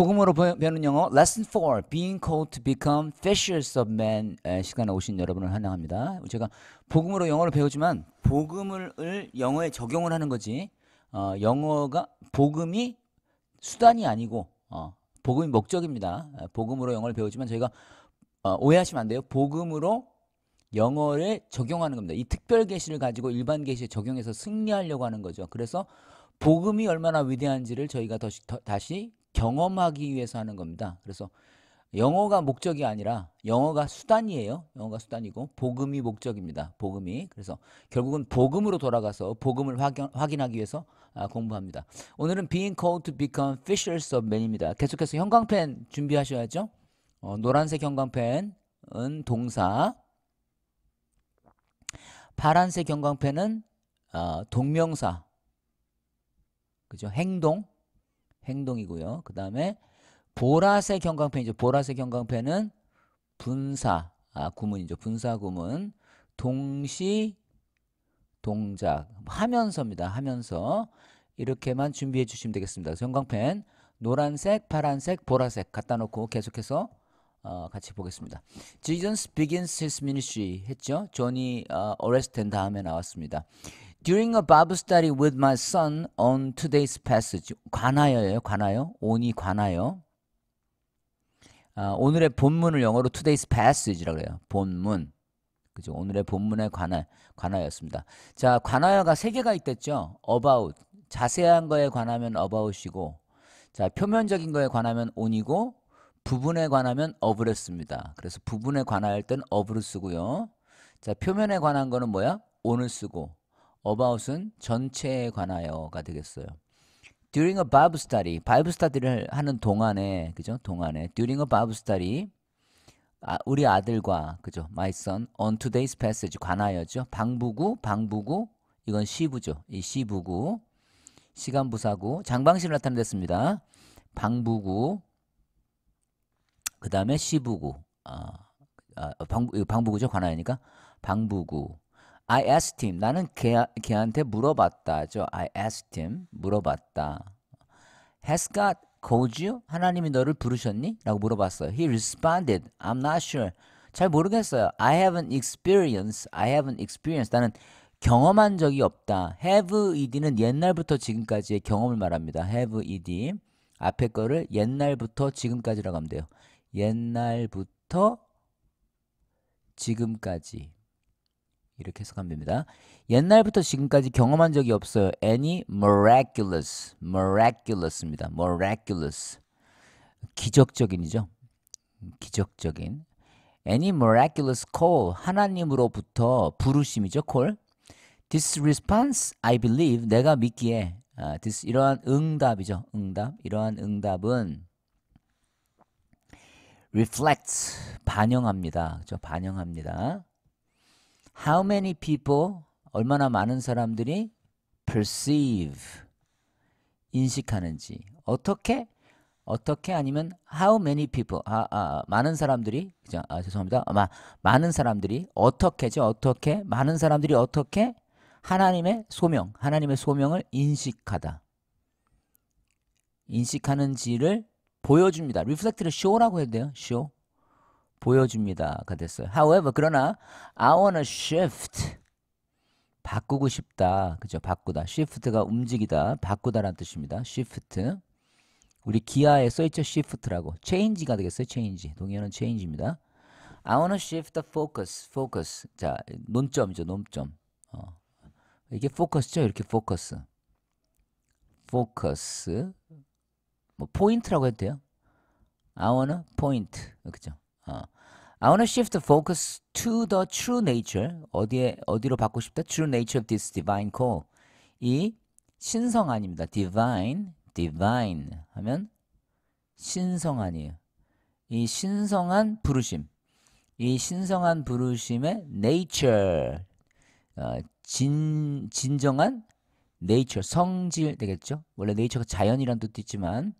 복음으로 배우는 영어 l 슨 s s o n 4 Being Called to Become Fishers of Men 시간에 오신 여러분을 환영합니다. 제가 복음으로 영어를 배우지만 복음을 영어에 적용을 하는 거지 어, 영어가 복음이 수단이 아니고 어, 복음이 목적입니다. 복음으로 영어를 배우지만 저희가 어, 오해하시면 안 돼요. 복음으로 영어를 적용하는 겁니다. 이 특별 계시를 가지고 일반 계시에 적용해서 승리하려고 하는 거죠. 그래서 복음이 얼마나 위대한지를 저희가 더, 더, 다시 경험하기 위해서 하는 겁니다. 그래서 영어가 목적이 아니라 영어가 수단이에요. 영어가 수단이고 복음이 목적입니다. 복음이. 그래서 결국은 복음으로 돌아가서 복음을 확인, 확인하기 위해서 아, 공부합니다. 오늘은 being called to become fishers of men입니다. 계속해서 형광펜 준비하셔야죠. 어, 노란색 형광펜은 동사 파란색 형광펜은 어, 동명사 그죠? 행동 행동이고요. 그 다음에 보라색 형광펜이죠. 보라색 형광펜은 분사, 아, 구문이죠. 분사 구문. 동시 동작. 하면서입니다. 하면서. 이렇게만 준비해 주시면 되겠습니다. 그 형광펜 노란색, 파란색, 보라색 갖다 놓고 계속해서 어, 같이 보겠습니다. Jesus begins his ministry 했죠. 존이 어, 어레스트된 다음에 나왔습니다. During a Bible study with my son on today's passage. 관하여예요. 관하여. 온이 관하여. 아, 오늘의 본문을 영어로 today's passage라고 해요. 본문. 그죠? 오늘의 본문에 관하 관하였습니다. 자, 관하여가 세 개가 있댔죠. about 자세한 거에 관하면 about이고 자, 표면적인 거에 관하면 on이고 부분에 관하면 of를 씁니다. 그래서 부분에 관할 땐 of를 쓰고요. 자, 표면에 관한 거는 뭐야? on을 쓰고 about은 전체에 관하여가 되겠어요. during a Bible study, 바이블 스터디를 하는 동안에 그죠? 동안에 during a Bible study 아, 우리 아들과 그죠? my son on today's passage 관하여죠. 방부구, 방부구 이건 시부죠. 이 시부구 시간 부사구 장방시로 나타내습니다 방부구 그다음에 시부구 아, 아 방, 방부구죠. 관하여니까 방부구 I asked him. 나는 걔, 걔한테 물어봤다죠. I asked him. 물어봤다. Has God called you? 하나님이 너를 부르셨니? 라고 물어봤어요. He responded. I'm not sure. 잘 모르겠어요. I haven't experienced. I haven't experienced. 나는 경험한 적이 없다. have ed는 옛날부터 지금까지의 경험을 말합니다. have ed. 앞에 거를 옛날부터 지금까지라고 하면 돼요. 옛날부터 지금까지. 이렇게 해석하면 됩니다. 옛날부터 지금까지 경험한 적이 없어요. Any miraculous, miraculous입니다. miraculous, 기적적인이죠. 기적적인. Any miraculous call, 하나님으로부터 부르심이죠. call. This response, I believe, 내가 믿기에. 아, this, 이러한 응답이죠. 응답. 이러한 응답은 reflects, 반영합니다. 그렇죠? 반영합니다. How many people 얼마나 많은 사람들이 perceive 인식하는지 어떻게 어떻게 아니면 how many people 아, 아, 아 많은 사람들이 그죠 아 죄송합니다 아마 많은 사람들이 어떻게죠 어떻게 많은 사람들이 어떻게 하나님의 소명 하나님의 소명을 인식하다 인식하는지를 보여줍니다 reflect를 show라고 해야 돼요 show 보여줍니다가 됐어요. However, 그러나 I wanna shift. 바꾸고 싶다. 그죠? 바꾸다. shift가 움직이다. 바꾸다라는 뜻입니다. shift. 우리 기아에 써있죠? shift라고. change가 되겠어요? change. 동의어는 change입니다. I wanna shift the focus. focus. 자, 논점이죠. 논점. 어. 이게 focus죠? 이렇게 focus. focus. 뭐 포인트라고 해도 돼요. I wanna point. 그죠? 어. I wanna shift the focus to the true nature. 어디에 어디로 받고 싶다? True nature of this divine call. 이 신성한입니다. divine, divine 하면 신성한이에요. 이 신성한 부르심. 이 신성한 부르심의 nature. 어, 진 진정한 nature 성질 되겠죠? 원래 nature가 자연이란 뜻도 있지만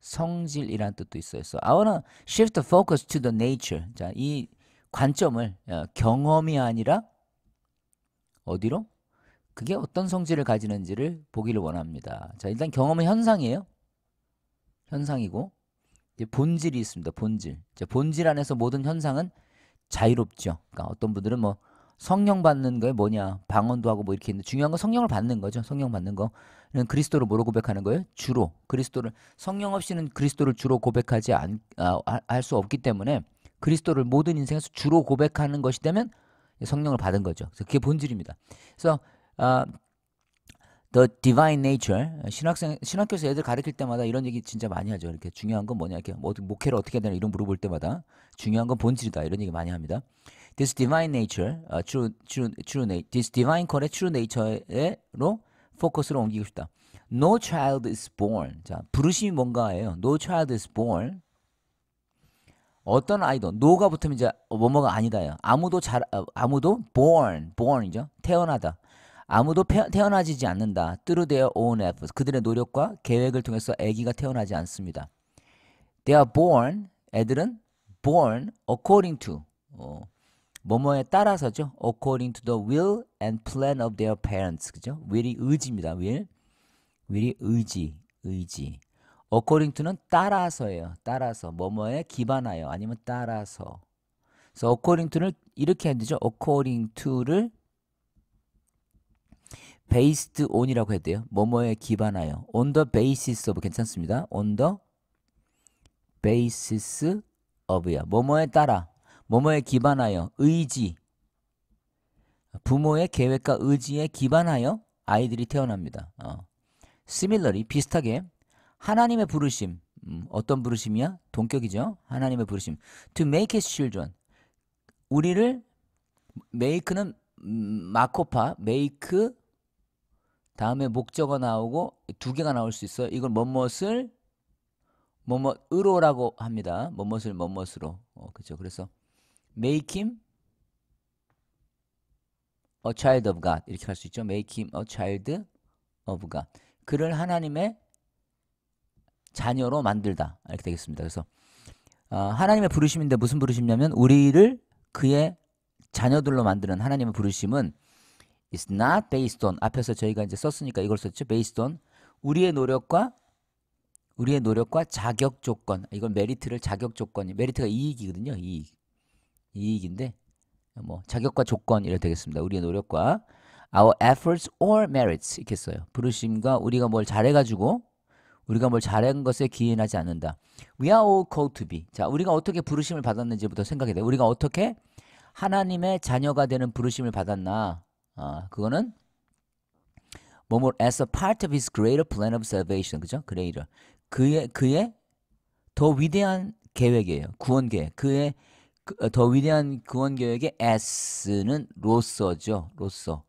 성질이라는 뜻도 있어요. So I wanna shift the focus to the nature. 자, 이 관점을 어, 경험이 아니라 어디로? 그게 어떤 성질을 가지는지를 보기를 원합니다. 자, 일단 경험은 현상이에요. 현상이고 이제 본질이 있습니다. 본질. 자, 본질 안에서 모든 현상은 자유롭죠. 그러니까 어떤 분들은 뭐 성령 받는 거에 뭐냐 방언도 하고 뭐 이렇게 있는데 중요한 건 성령을 받는 거죠. 성령 받는 거. 그리스도를 뭐로 고백하는 거예요? 주로 그리스도를 성령 없이는 그리스도를 주로 고백하지 아, 할수 없기 때문에 그리스도를 모든 인생에서 주로 고백하는 것이 되면 성령을 받은 거죠. 그래서 그게 본질입니다. 그래서 아, The Divine Nature 신학생 신학교에서 애들 가르칠 때마다 이런 얘기 진짜 많이 하죠. 이렇게 중요한 건 뭐냐 이렇게 뭐, 목회를 어떻게 해야 되나 이런 물어볼 때마다 중요한 건 본질이다 이런 얘기 많이 합니다. This divine nature, uh, true, true, true, this divine call의 true nature로 포커스로 옮기고 싶다. No child is born. 자, 부르심이 뭔가예요. No child is born. 어떤 아이도 no가 붙으면 이제 뭐뭐가 아니다요. 아무도 잘 아, 아무도 born, born이죠. 태어나다. 아무도 태어나지지 않는다. Through their own efforts. 그들의 노력과 계획을 통해서 아기가 태어나지 않습니다. They are born. 애들은 born according to 어, 뭐뭐에 따라서죠. according to the will and plan of their parents. 그죠? will이 의지입니다. will. will이 의지, 의지. according to는 따라서예요. 따라서 뭐뭐에 기반하여 아니면 따라서. 그래서 according to를 이렇게 해야 되죠. according to를 based on이라고 해야 돼요. 뭐뭐에 기반하여. on the basis of 괜찮습니다. on the basis of야. 뭐뭐에 따라. 뭐뭐에 기반하여 의지 부모의 계획과 의지에 기반하여 아이들이 태어납니다. 어. similarly 비슷하게 하나님의 부르심 음, 어떤 부르심이야? 동격이죠. 하나님의 부르심 to make his children 우리를 make는 음, 마코파 make 다음에 목적어 나오고 두 개가 나올 수 있어요. 이걸 뭐뭇을 뭐뭇으로라고 합니다. 뭐뭇을 뭐뭇으로 어, 그렇죠. 그래서 make him a child of God 이렇게 할 수 있죠. make him a child of God. 그를 하나님의 자녀로 만들다 이렇게 되겠습니다. 그래서 아, 하나님의 부르심인데 무슨 부르심이냐면 우리를 그의 자녀들로 만드는 하나님의 부르심은 is not based on 앞에서 저희가 이제 썼으니까 이걸 썼죠. based on 우리의 노력과 우리의 노력과 자격 조건 이건 메리트를 자격 조건이 메리트가 이익이거든요. 이익 이익인데 뭐 자격과 조건 이래 되겠습니다. 우리의 노력과 our efforts or merits 이렇게 써요. 부르심과 우리가 뭘 잘해가지고 우리가 뭘 잘한 것에 기인하지 않는다. We are all called to be. 자, 우리가 어떻게 부르심을 받았는지부터 생각해 돼. 우리가 어떻게 하나님의 자녀가 되는 부르심을 받았나? 아, 그거는 뭐뭐 as a part of his greater plan of salvation. 그죠? greater. 그의 그의 더 위대한 계획이에요. 구원 계획. 그의 그, 어, 더 위대한 구원교역의 as는 로서죠. 로서.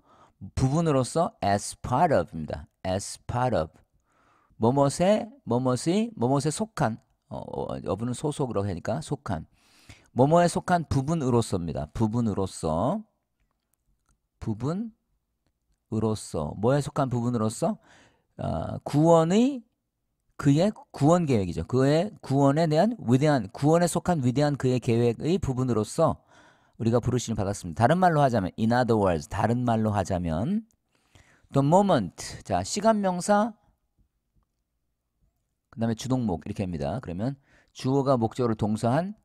부분으로서 as part of입니다. as part of. 뭐뭇에, 뭐뭇이, 뭐뭇에 속한, 어, 어부는 소속이라 하니까 속한. 뭐뭐에 속한 부분으로서입니다. 부분으로서. 부분으로서. 뭐에 속한 부분으로서? 어, 구원의 그의 구원 계획이죠. 그의 구원에 대한 위대한 구원에 속한 위대한 그의 계획의 부분으로서 우리가 부르심을 받았습니다. 다른 말로 하자면 in other words 다른 말로 하자면 the moment 자 시간 명사 그다음에 주동목 이렇게 합니다. 그러면 주어가 목적어를 동사한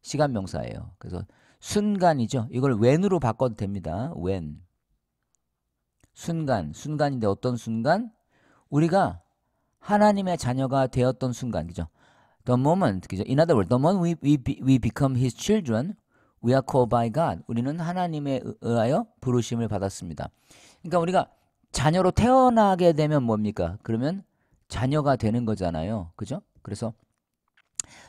시간 명사예요. 그래서 순간이죠. 이걸 when으로 바꿔도 됩니다. when 순간 순간인데 어떤 순간 우리가 하나님의 자녀가 되었던 순간, 그죠? The moment, 그죠? In other words, the moment we, we, we become His children, we are called by God. 우리는 하나님에 의하여 부르심을 받았습니다. 그러니까 우리가 자녀로 태어나게 되면 뭡니까? 그러면 자녀가 되는 거잖아요. 그죠? 그래서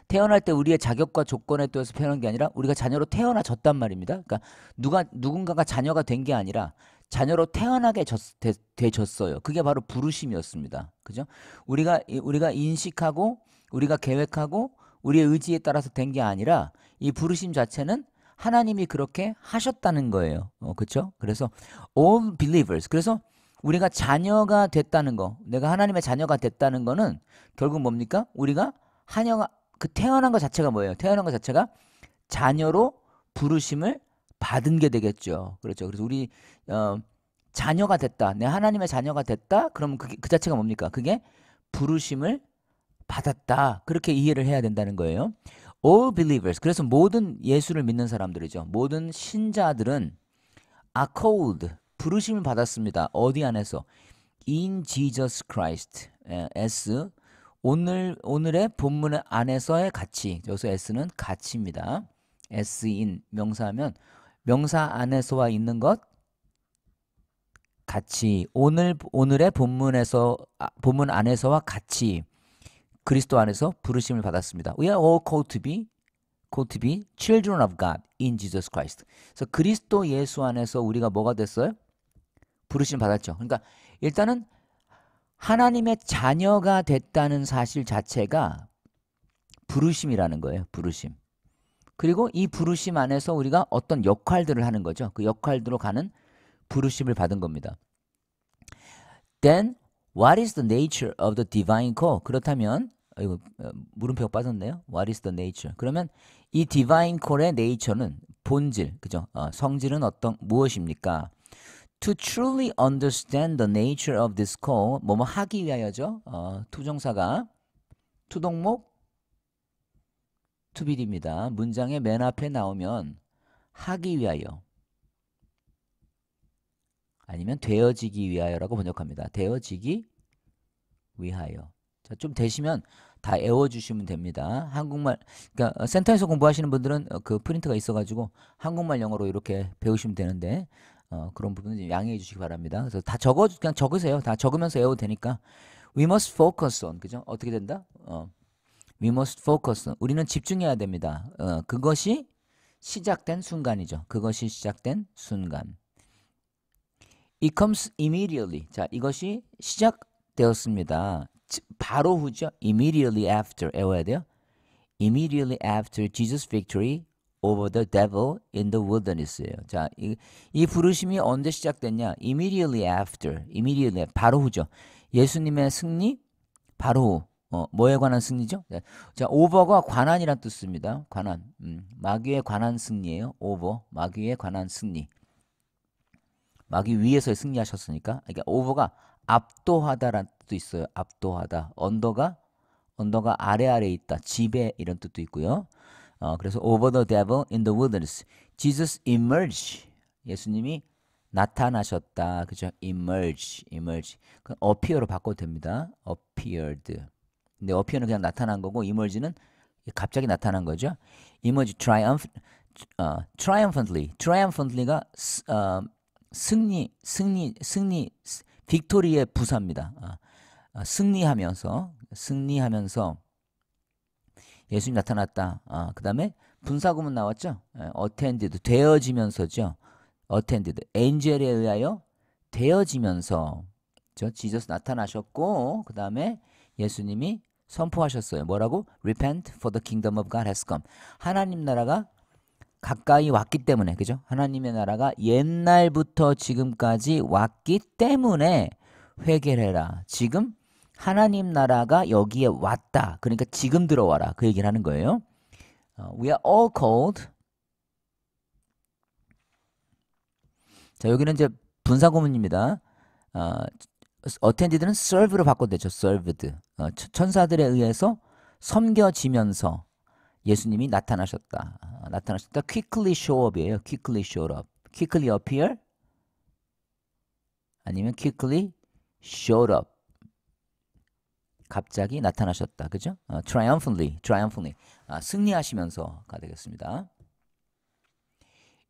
태어날 때 우리의 자격과 조건에 따라서 태어난 게 아니라 우리가 자녀로 태어나졌단 말입니다. 그러니까 누가 누군가가 자녀가 된 게 아니라 자녀로 태어나게 졌, 되, 되졌어요. 그게 바로 부르심이었습니다. 그죠? 우리가 우리가 인식하고 우리가 계획하고 우리의 의지에 따라서 된 게 아니라 이 부르심 자체는 하나님이 그렇게 하셨다는 거예요. 어, 그렇죠? 그래서 all believers. 그래서 우리가 자녀가 됐다는 거, 내가 하나님의 자녀가 됐다는 거는 결국 뭡니까? 우리가 한녀가그 태어난 것 자체가 뭐예요? 태어난 것 자체가 자녀로 부르심을 받은 게 되겠죠. 그렇죠. 그래서 우리 어, 자녀가 됐다. 내 하나님의 자녀가 됐다. 그러면 그게, 그 자체가 뭡니까? 그게 부르심을 받았다. 그렇게 이해를 해야 된다는 거예요. All believers. 그래서 모든 예수를 믿는 사람들이죠. 모든 신자들은 are called 부르심을 받았습니다. 어디 안에서 in Jesus Christ. 예, S 오늘 오늘의 본문 안에서의 가치. 여기서 S는 가치입니다. S in 명사하면 명사 안에서와 있는 것 같이 오늘 오늘의 본문에서 아, 본문 안에서와 같이 그리스도 안에서 부르심을 받았습니다. We are all called to be called to be children of God in Jesus Christ. 그래서 그리스도 예수 안에서 우리가 뭐가 됐어요? 부르심 받았죠. 그러니까 일단은 하나님의 자녀가 됐다는 사실 자체가 부르심이라는 거예요. 부르심. 그리고 이 부르심 안에서 우리가 어떤 역할들을 하는 거죠. 그 역할들로 가는 부르심을 받은 겁니다. Then what is the nature of the divine call? 그렇다면 이거 물음표 빠졌네요. What is the nature? 그러면 이 divine call의 nature는 본질, 그죠? 어, 성질은 어떤 무엇입니까? To truly understand the nature of this call, 뭐뭐 하기 위하여죠. 어, 투정사가 투동목 투비디입니다. 문장의 맨 앞에 나오면 하기 위하여 아니면 되어지기 위하여라고 번역합니다. 되어지기 위하여. 자, 좀 되시면 다 외워주시면 됩니다. 한국말, 그러니까 센터에서 공부하시는 분들은 그 프린트가 있어가지고 한국말 영어로 이렇게 배우시면 되는데 어, 그런 부분은 양해해 주시기 바랍니다. 그래서 다 적어, 그냥 적으세요. 다 적으면서 외워도 되니까. We must focus on. 그죠? 어떻게 된다? 어. We must focus. 우리는 집중해야 됩니다. 어, 그것이 시작된 순간이죠. 그것이 시작된 순간. It comes immediately. 자, 이것이 시작되었습니다. 바로 후죠. Immediately after. 외워야 돼요. Immediately after Jesus' victory over the devil in the wilderness예요. 자, 이, 이 부르심이 언제 시작됐냐? Immediately after. Immediately 바로 후죠. 예수님의 승리 바로 후. 어, 뭐에 관한 승리죠? 네. 자, 오버가 관한이란 뜻입니다. 관한. 음, 마귀에 관한 승리예요. 오버. 마귀에 관한 승리. 마귀 위에서 승리하셨으니까. 아, 그러니까 오버가 압도하다란 뜻도 있어요. 압도하다. 언더가 언더가 아래 아래 있다. 지배 이런 뜻도 있고요. 어, 그래서 over the devil in the wilderness. Jesus e m e r g e 예수님이 나타나셨다. 그죠? emerge, emerge. 그 appear로 바꿔도 됩니다. appeared. 근데 어피어는 그냥 나타난 거고 이머지는 갑자기 나타난 거죠. 이머지 t r i u m 어, triumphantly t r 가 어, 승리 승리 승리 빅토리의 부사입니다. 어, 어, 승리하면서 승리하면서 예수님 나타났다. 어, 그다음에 분사구문 나왔죠. 예, a t t 되어지면서죠. a t t e 엔젤에 의하여 되어지면서 저 지저스 나타나셨고 그다음에 예수님이 선포하셨어요. 뭐라고? Repent for the kingdom of God has come. 하나님 나라가 가까이 왔기 때문에 그죠? 하나님의 나라가 옛날부터 지금까지 왔기 때문에 회개 해라. 지금 하나님 나라가 여기에 왔다. 그러니까 지금 들어와라. 그 얘기를 하는 거예요. 어, we are all called. 자, 여기는 이제 분사고문입니다. 어, attended는 served로 바꿔도 되죠. served. 어, 천사들에 의해서 섬겨지면서 예수님이 나타나셨다. 어, 나타나셨다. quickly show up이에요. quickly show up. quickly appear 아니면 quickly showed up. 갑자기 나타나셨다. 그죠? 어, triumphantly, triumphantly. 아, 승리하시면서가 되겠습니다.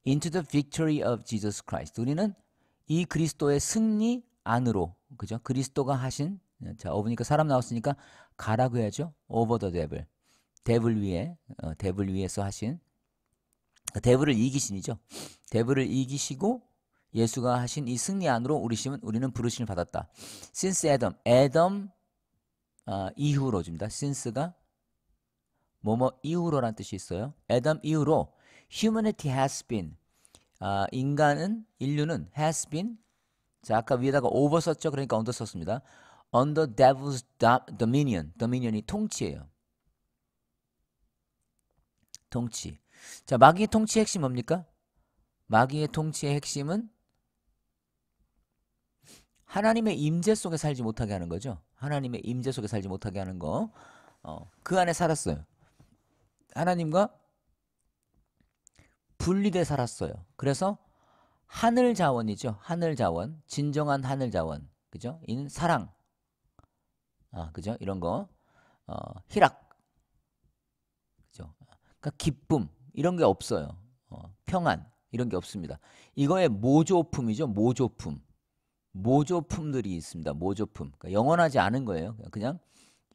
into the victory of Jesus Christ. 우리는 이 그리스도의 승리 안으로 그죠? 그리스도가 하신 자 어부니까 사람 나왔으니까 가라고 해야죠. over t 데블 위에 어, 데블 위에서 하신 데블을 그 이기신이죠. 데블을 이기시고 예수가 하신 이 승리 안으로 우리 심은 우리는 부르심을 받았다. since Adam, Adam 어, 이후로 줍니다. since가 뭐뭐 이후로란 뜻이 있어요. Adam 이후로 humanity has been 어, 인간은 인류는 has been 자, 아까 위에다가 over 썼죠. 그러니까 under 썼습니다. under devil's dominion. dominion이 통치예요. 통치. 자, 마귀의 통치의 핵심 뭡니까? 마귀의 통치의 핵심은 하나님의 임재 속에 살지 못하게 하는 거죠. 하나님의 임재 속에 살지 못하게 하는 거. 어, 그 안에 살았어요. 하나님과 분리돼 살았어요. 그래서 하늘 자원이죠. 하늘 자원. 진정한 하늘 자원. 그죠? 인 사랑. 아, 그죠? 이런 거. 어, 희락. 그죠? 그러니까 기쁨. 이런 게 없어요. 어, 평안. 이런 게 없습니다. 이거의 모조품이죠. 모조품. 모조품들이 있습니다. 모조품. 그러니까 영원하지 않은 거예요. 그냥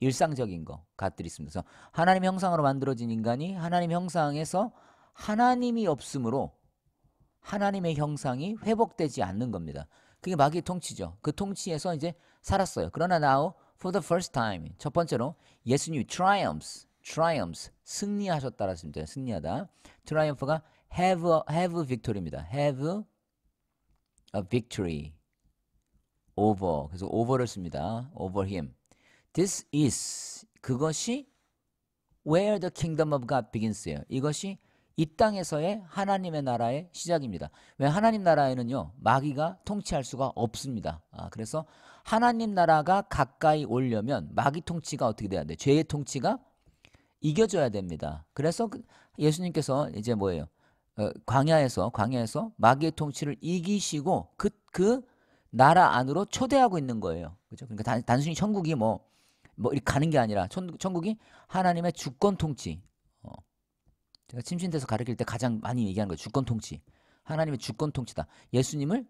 일상적인 거, 갓들이 있습니다. 그래서 하나님 형상으로 만들어진 인간이 하나님 형상에서 하나님이 없으므로 하나님의 형상이 회복되지 않는 겁니다. 그게 마귀의 통치죠. 그 통치에서 이제 살았어요. 그러나 now for the first time 첫 번째로 예수님 triumphs triumphs 승리하셨다라는 뜻입니다. 승리하다. triumph가 have a, have victory입니다. have a victory over 그래서 over를 씁니다. over him. This is 그것이 where the kingdom of God begins예요. 이것이 이 땅에서의 하나님의 나라의 시작입니다. 왜 하나님 나라에는요 마귀가 통치할 수가 없습니다. 아, 그래서 하나님 나라가 가까이 오려면 마귀 통치가 어떻게 돼야 돼? 죄의 통치가 이겨져야 됩니다. 그래서 그 예수님께서 이제 뭐예요? 어, 광야에서 광야에서 마귀의 통치를 이기시고 그그 그 나라 안으로 초대하고 있는 거예요. 그죠? 그러니까 단, 단순히 천국이 뭐뭐 뭐 이렇게 가는 게 아니라 천, 천국이 하나님의 주권 통치, 제가 침신돼서 가르칠 때 가장 많이 얘기하는 거 주권 통치. 하나님의 주권 통치다. 예수님을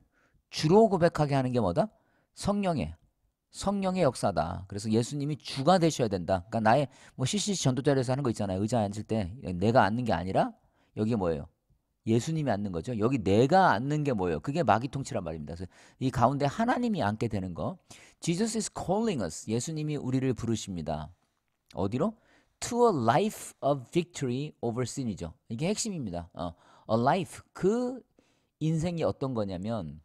주로 고백하게 하는 게 뭐다? 성령의 성령의 역사다. 그래서 예수님이 주가 되셔야 된다. 그러니까 나의 뭐 CCC 전도자리에서 하는 거 있잖아요. 의자에 앉을 때 내가 앉는 게 아니라 여기 뭐예요? 예수님이 앉는 거죠. 여기 내가 앉는 게 뭐예요? 그게 마귀 통치란 말입니다. 그래서 이 가운데 하나님이 앉게 되는 거. Jesus is calling us. 예수님이 우리를 부르십니다. 어디로? to a life of victory over sin이죠. 이게 핵심입니다. 어, a life 그 인생이 어떤 거냐면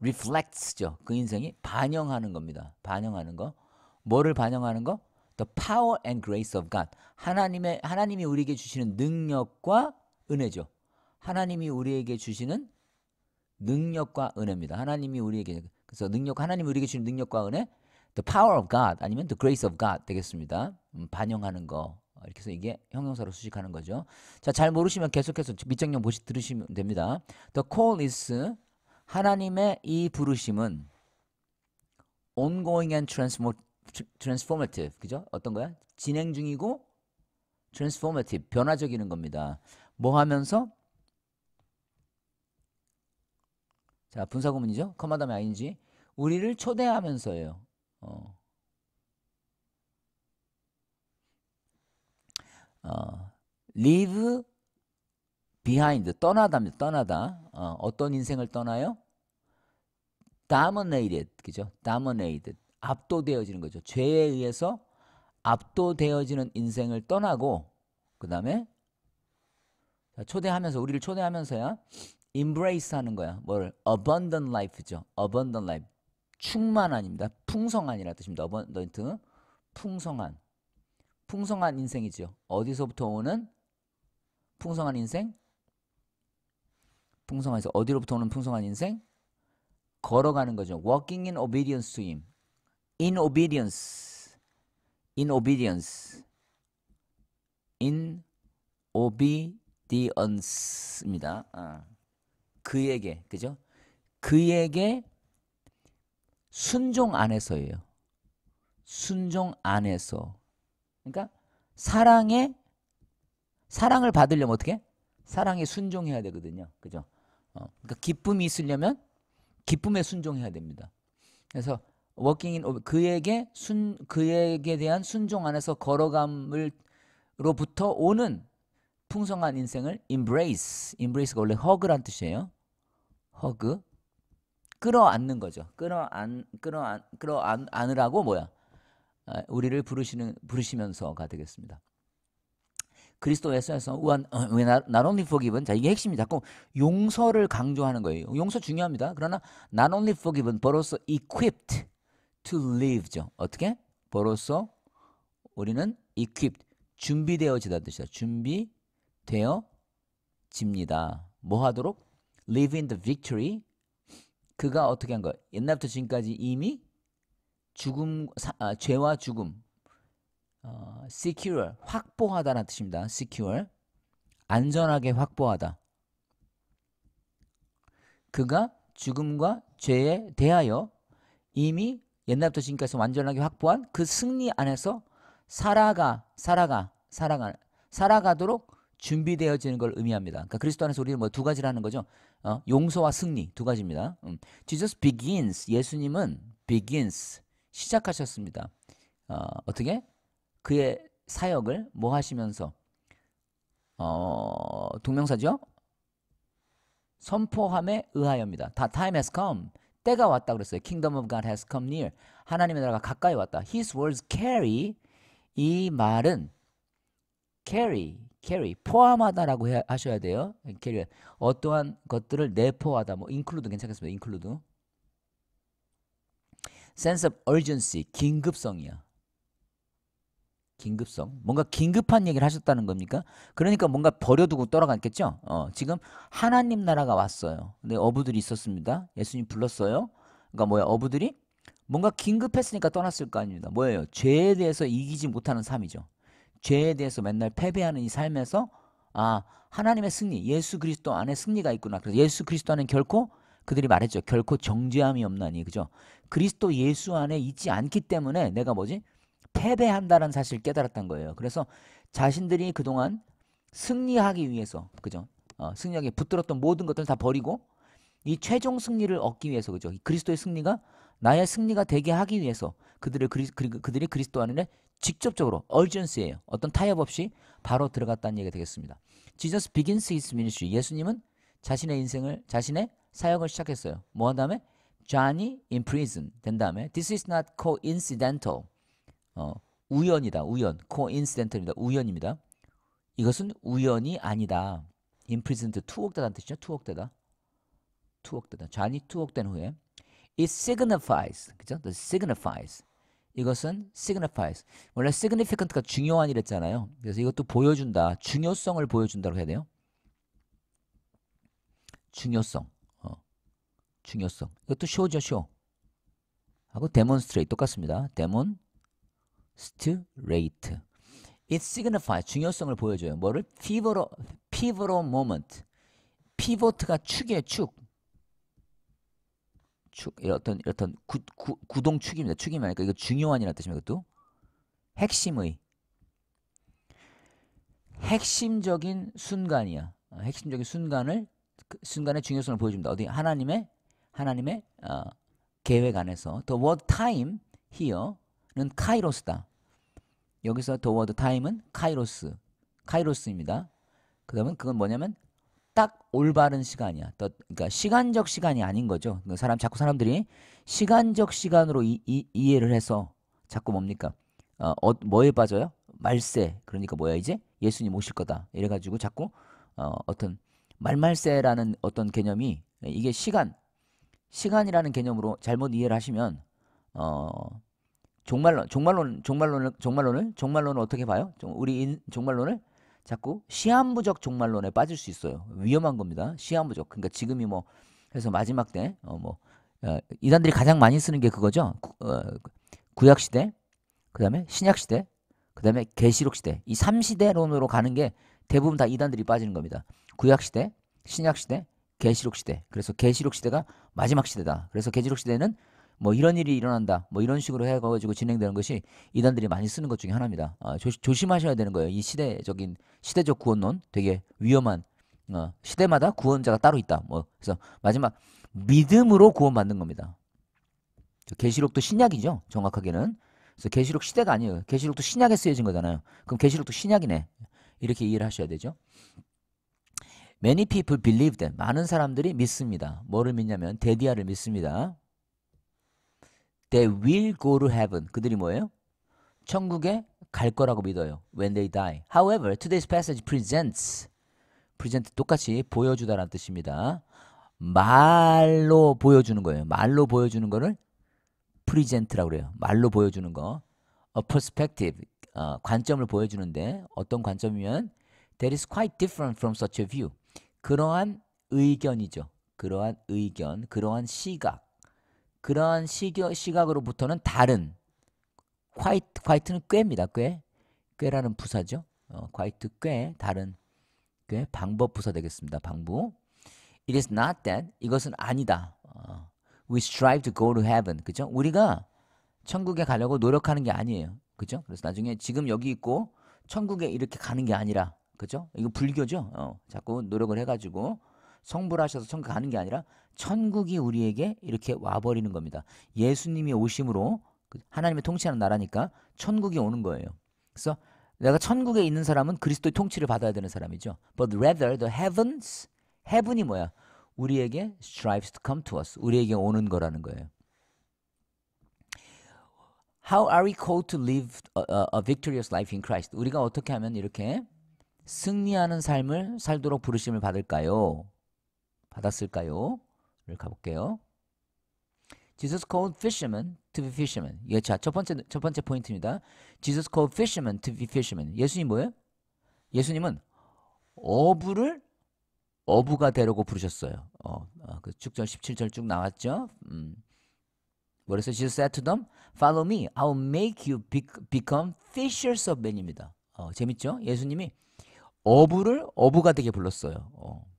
reflects죠. 그 인생이 반영하는 겁니다. 반영하는 거. 뭐를 반영하는 거? The power and grace of God. 하나님의 하나님이 우리에게 주시는 능력과 은혜죠. 하나님이 우리에게 주시는 능력과 은혜입니다. 하나님이 우리에게 그래서 능력 하나님이 우리에게 주는 능력과 은혜 the power of God 아니면 the grace of God 되겠습니다. 음, 반영하는 거. 이렇게 해서 이게 형용사로 수식하는 거죠. 자, 잘 모르시면 계속해서 밑장령 보시 들으시면 됩니다. The call is 하나님의 이 부르심은 ongoing and transform, transformative. 그죠? 어떤 거야? 진행 중이고 transformative 변화적이는 겁니다. 뭐 하면서 자 분사구문이죠. 커마 다음에 i n 우리를 초대하면서요 어, 어, leave behind 떠나다입 떠나다. 어, 떤 인생을 떠나요? dominated 그죠? dominated 압도되어지는 거죠. 죄에 의해서 압도되어지는 인생을 떠나고 그 다음에 초대하면서 우리를 초대하면서야 embrace 하는 거야. 뭘 abundant life죠. abundant life 충만한입니다. 풍성한이라 뜻입니다. 어번던트 뭐, 풍성한. 풍성한 인생이죠. 어디서부터 오는 풍성한 인생? 풍성한에서 어디로부터 오는 풍성한 인생? 걸어가는 거죠. Walking in obedience to him. In obedience. In obedience. In obedience입니다. 아. 어. 그에게, 그죠? 그에게 순종 안에서예요. 순종 안에서. 그러니까 사랑에 사랑을 받으려면 어떻게? 사랑에 순종해야 되거든요. 그죠? 어, 그러니까 기쁨이 있으려면 기쁨에 순종해야 됩니다. 그래서 워킹인 그에게 순 그에게 대한 순종 안에서 걸어감을로부터 오는 풍성한 인생을 embrace, embrace가 원래 허그란 뜻이에요. 허그, 끌어안는 거죠. 끌어안 끌어안 끌어안 안으라고 뭐야? 아, 우리를 부르시는 부르시면서가 되겠습니다. 그리스도에서 우한 어, 왜 나론리 forgiven 자 이게 핵심이 자꾸 용서를 강조하는 거예요. 용서 중요합니다. 그러나 나론리 forgiven 벌어서 equipped to live죠. 어떻게? 벌어 우리는 equipped 준비되어지다 뜻이죠. 준비되어집니다. 뭐 하도록 live in the victory 그가 어떻게 한 거야? 옛날부터 지금까지 이미 죽음, 사, 아, 죄와 죽음, 어, secure, 확보하다라는 뜻입니다. secure, 안전하게 확보하다. 그가 죽음과 죄에 대하여 이미 옛날부터 지금까지 완전하게 확보한 그 승리 안에서 살아가, 살아가, 살아가, 살아가도록 준비되어지는 걸 의미합니다. 그러니까 그리스도 안에서 우리는 뭐 두 가지라는 거죠. 어? 용서와 승리 두 가지입니다. 음. Jesus begins 예수님은 begins 시작하셨습니다. 어, 어떻게 그의 사역을 뭐 하시면서 어, 동명사죠? 선포함에 의하여입니다. 다 time has come. 때가 왔다 그랬어요. Kingdom of God has come near. 하나님의 나라가 가까이 왔다. His words carry 이 말은 carry carry 포함하다라고 해, 하셔야 돼요. carry 어떠한 것들을 내포하다 뭐 include 괜찮겠습니다. include sense of urgency 긴급성이야. 긴급성 뭔가 긴급한 얘기를 하셨다는 겁니까? 그러니까 뭔가 버려두고 떠나갔겠죠. 어, 지금 하나님 나라가 왔어요. 근데 네, 어부들이 있었습니다. 예수님 불렀어요. 그러니까 뭐야 어부들이 뭔가 긴급했으니까 떠났을 거 아닙니다. 뭐예요? 죄에 대해서 이기지 못하는 삶이죠. 죄에 대해서 맨날 패배하는 이 삶에서 아 하나님의 승리 예수 그리스도 안에 승리가 있구나 그래서 예수 그리스도 안에 결코 그들이 말했죠 결코 정죄함이 없나니 그죠 그리스도 예수 안에 있지 않기 때문에 내가 뭐지 패배한다는 사실을 깨달았던 거예요 그래서 자신들이 그동안 승리하기 위해서 그죠 어, 승리하기 붙들었던 모든 것들을 다 버리고 이 최종 승리를 얻기 위해서 그죠 그리스도의 승리가 나의 승리가 되게 하기 위해서 그들을 그리, 그들이 그리스도 안에 직접적으로 urgency예요. 어떤 타협 없이 바로 들어갔다는 얘기가 되겠습니다. Jesus begins his ministry. 예수님은 자신의 인생을 자신의 사역을 시작했어요. 뭐 한 다음에 Johnny in prison 된 다음에 This is not coincidental. 어, 우연이다. 우연. coincidental입니다. 우연입니다. 이것은 우연이 아니다. in prison 투옥되다는 뜻이죠. 투옥되다. 투옥되다. Johnny 투옥된 후에 it signifies. 그죠? the signifies. 이것은 signifies. 원래 significant가 중요한 이랬잖아요. 그래서 이것도 보여준다. 중요성을 보여준다고 해야 돼요. 중요성. 어. 중요성. 이것도 show죠, show. 하고 demonstrate 똑같습니다. demonstrate. It signifies 중요성을 보여줘요. 뭐를 pivotal, pivotal moment. pivot가 축이에요, 축. 축 예, 어떤 어떤 구, 구, 구동 축입니다. 축이 아니까 이거 중요한이라는 뜻입니다. 이 핵심의 핵심적인 순간이야. 어, 핵심적인 순간을 그 순간의 중요성을 보여줍니다. 어디 하나님의 하나님의 어, 계획 안에서 the word time here는 카이로스다. 여기서 the word time은 카이로스 카이로스입니다. 그다음은 그건 뭐냐면 딱 올바른 시간이야. 또, 그러니까 시간적 시간이 아닌 거죠. 그러니까 사람 자꾸 사람들이 시간적 시간으로 이, 이, 이해를 해서 자꾸 뭡니까? 어, 어, 뭐에 빠져요? 말세. 그러니까 뭐야 이제 예수님 오실 거다. 이래가지고 자꾸 어, 어떤 말말세라는 어떤 개념이 이게 시간 시간이라는 개념으로 잘못 이해를 하시면 어, 종말론 종말론 종말론을 종말론을 종말론을 어떻게 봐요? 우리 인, 종말론을 자꾸 시한부적 종말론에 빠질 수 있어요. 위험한 겁니다. 시한부적. 그러니까 지금이 뭐해서 마지막 때뭐 어, 뭐, 어 이단들이 가장 많이 쓰는 게 그거죠. 구, 어, 구약 시대, 그다음에 신약 시대, 그다음에 계시록 시대. 이 3시대론으로 가는 게 대부분 다 이단들이 빠지는 겁니다. 구약 시대, 신약 시대, 계시록 시대. 그래서 계시록 시대가 마지막 시대다. 그래서 계시록 시대는 뭐 이런 일이 일어난다 뭐 이런 식으로 해가지고 진행되는 것이 이단들이 많이 쓰는 것 중에 하나입니다. 어, 조심, 하셔야 되는 거예요. 이 시대적인 시대적 구원론 되게 위험한 어, 시대마다 구원자가 따로 있다. 뭐 그래서 마지막 믿음으로 구원받는 겁니다. 계시록도 신약이죠. 정확하게는 그래서 계시록 시대가 아니에요. 계시록도 신약에 쓰여진 거잖아요. 그럼 계시록도 신약이네. 이렇게 이해를 하셔야 되죠. Many people believe that 많은 사람들이 믿습니다. 뭐를 믿냐면 데디아를 믿습니다. They will go to heaven. 그들이 뭐예요? 천국에 갈 거라고 믿어요. When they die. However, today's passage presents present 똑같이 보여주다라는 뜻입니다. 말로 보여주는 거예요. 말로 보여주는 거를 present라고 그래요. 말로 보여주는 거. a perspective 어, 관점을 보여주는데 어떤 관점이면 that is quite different from such a view. 그러한 의견이죠. 그러한 의견, 그러한 시각, 그런 시겨, 시각으로부터는 다른 콰이트 콰이트는 꾀입니다. 꾀 꾀라는 부사죠. 어, 콰이트 꾀 다른 꾀 방법 부사 되겠습니다. 방부. It is not that 이것은 아니다. 어, we strive to go to heaven. 그죠? 우리가 천국에 가려고 노력하는 게 아니에요. 그죠? 그래서 나중에 지금 여기 있고 천국에 이렇게 가는 게 아니라 그죠? 이거 불교죠. 어, 자꾸 노력을 해가지고 성불하셔서 천국 가는 게 아니라 천국이 우리에게 이렇게 와버리는 겁니다. 예수님이 오심으로 그 하나님의 통치하는 나라니까 천국이 오는 거예요. 그래서 내가 천국에 있는 사람은 그리스도의 통치를 받아야 되는 사람이죠. But rather the heavens, heaven이 뭐야? 우리에게 strives to come to us. 우리에게 오는 거라는 거예요. How are we called to live a, a victorious life in Christ? 우리가 어떻게 하면 이렇게 승리하는 삶을 살도록 부르심을 받을까요? 받았을까요? 를 가볼게요. Jesus called fishermen to be fishermen. 예, 자, 첫 번째 첫 번째 포인트입니다. Jesus called fishermen to be fishermen. 예수님 뭐예요? 예수님은 어부를 어부가 되려고 부르셨어요. 어, 어그 축전 17절 쭉 나왔죠. 음. 그래서 Jesus said to them, "Follow me. I will make you be, become fishers of men입니다." 어, 재밌죠? 예수님이 어부를 어부가 되게 불렀어요. 어.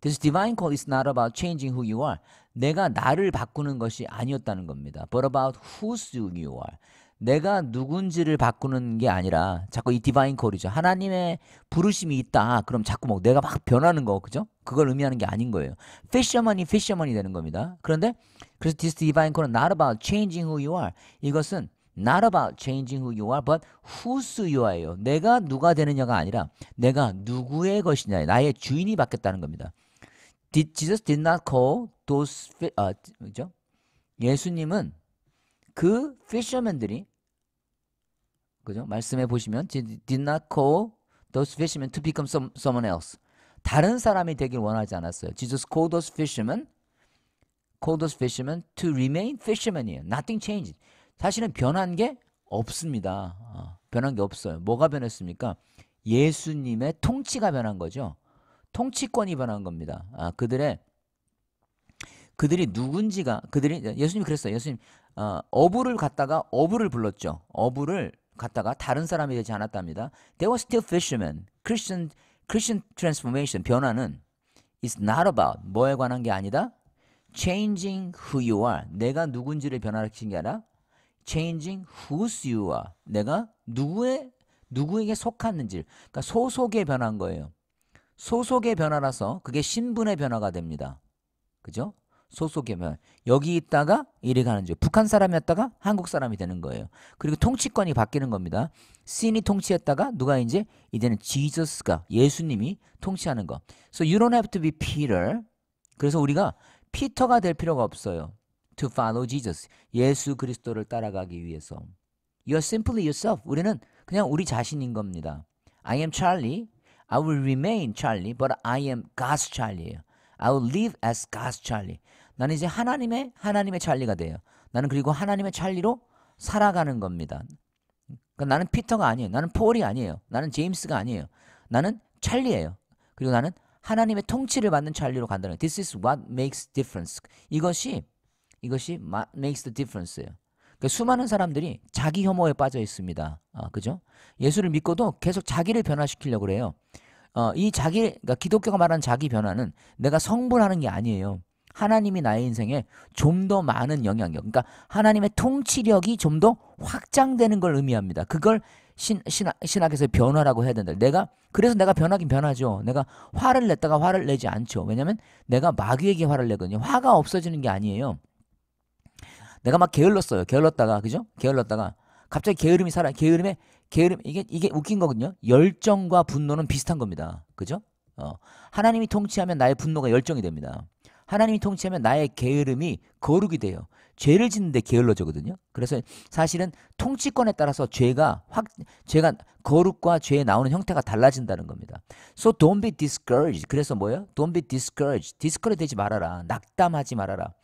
This divine call is not about changing who you are. 내가 나를 바꾸는 것이 아니었다는 겁니다. But about whose you are. 내가 누군지를 바꾸는 게 아니라 자꾸 이 디바인 콜이죠. 하나님의 부르심이 있다. 그럼 자꾸 막 내가 막 변하는 거, 그죠? 그걸 의미하는 게 아닌 거예요. fisherman이 fisherman이 되는 겁니다. 그런데 그래서 this divine call은 not about changing who you are. 이것은 not about changing who you are, but whose you are예요. 내가 누가 되느냐가 아니라 내가 누구의 것이냐, 나의 주인이 바뀌었다는 겁니다. did, Jesus did not call those 아, 뭐죠? 예수님은 그 fishermen들이 그죠? 말씀해 보시면 did not call those fishermen to become some, someone else. 다른 사람이 되길 원하지 않았어요. Jesus called those fishermen called those fishermen to remain fishermen이에요. Nothing changed. 사실은 변한 게 없습니다. 아, 변한 게 없어요. 뭐가 변했습니까? 예수님의 통치가 변한 거죠. 통치권이 변한 겁니다. 아, 그들의 그들이 누군지가 그들이 예수님이 그랬어요. 예수님 어, 어부를 갖다가 어부를 불렀죠. 어부를 갖다가 다른 사람이 되지 않았답니다. They were still fishermen. Christian Christian transformation 변화는 is not about 뭐에 관한 게 아니다. Changing who you are. 내가 누군지를 변화시킨 게 아니라 changing whose you are. 내가 누구의 누구에게 속하는지. 그러니까 소속에 변한 거예요. 소속의 변화라서 그게 신분의 변화가 됩니다. 그죠? 소속의 변화. 여기 있다가 이리 가는 중. 북한 사람이었다가 한국 사람이 되는 거예요. 그리고 통치권이 바뀌는 겁니다. 신이 통치했다가 누가 이제 이제는 지저스가 예수님이 통치하는 거. So you don't have to be Peter. 그래서 우리가 피터가 될 필요가 없어요. To follow Jesus. 예수 그리스도를 따라가기 위해서. You're simply yourself. 우리는 그냥 우리 자신인 겁니다. I am Charlie. I will remain Charlie, but I am God's c h a r l i e I will live as God's Charlie. 나는 이제 하나님의 하나님의 찰리가 돼요. 나는 그리고 하나님의 찰리로 살아가는 겁니다. 그러니까 나는 피터가 아니에요. 나는 폴이 아니에요. 나는 제임스가 아니에요. 나는 찰리예요. 그리고 나는 하나님의 통치를 받는 찰리로 간다는 거예요. This is what makes difference. 이것이 이것이 makes the difference예요. 그러니까 수많은 사람들이 자기 혐오에 빠져 있습니다. 아, 그죠? 예수를 믿고도 계속 자기를 변화시키려고 그래요. 어, 이 자기 그러니까 기독교가 말하는 자기 변화는 내가 성불하는 게 아니에요. 하나님이 나의 인생에 좀 더 많은 영향력, 그러니까 하나님의 통치력이 좀 더 확장되는 걸 의미합니다. 그걸 신, 신, 신학에서 변화라고 해야 된다. 내가, 그래서 내가 변하긴 변하죠. 내가 화를 냈다가 화를 내지 않죠. 왜냐면 내가 마귀에게 화를 내거든요. 화가 없어지는 게 아니에요. 내가 막 게을렀어요. 게을렀다가, 그죠? 게을렀다가. 갑자기 게으름이 살아, 게으름에 게으름 이게 이게 웃긴 거군요. 열정과 분노는 비슷한 겁니다. 그죠? 어, 하나님이 통치하면 나의 분노가 열정이 됩니다. 하나님이 통치하면 나의 게으름이 거룩이 돼요. 죄를 짓는데 게을러져거든요. 그래서 사실은 통치권에 따라서 죄가 확 죄가 거룩과 죄에 나오는 형태가 달라진다는 겁니다. So don't be discouraged. 그래서 뭐예요? Don't be discouraged. 디스커리 되지 말아라. 낙담하지 말아라.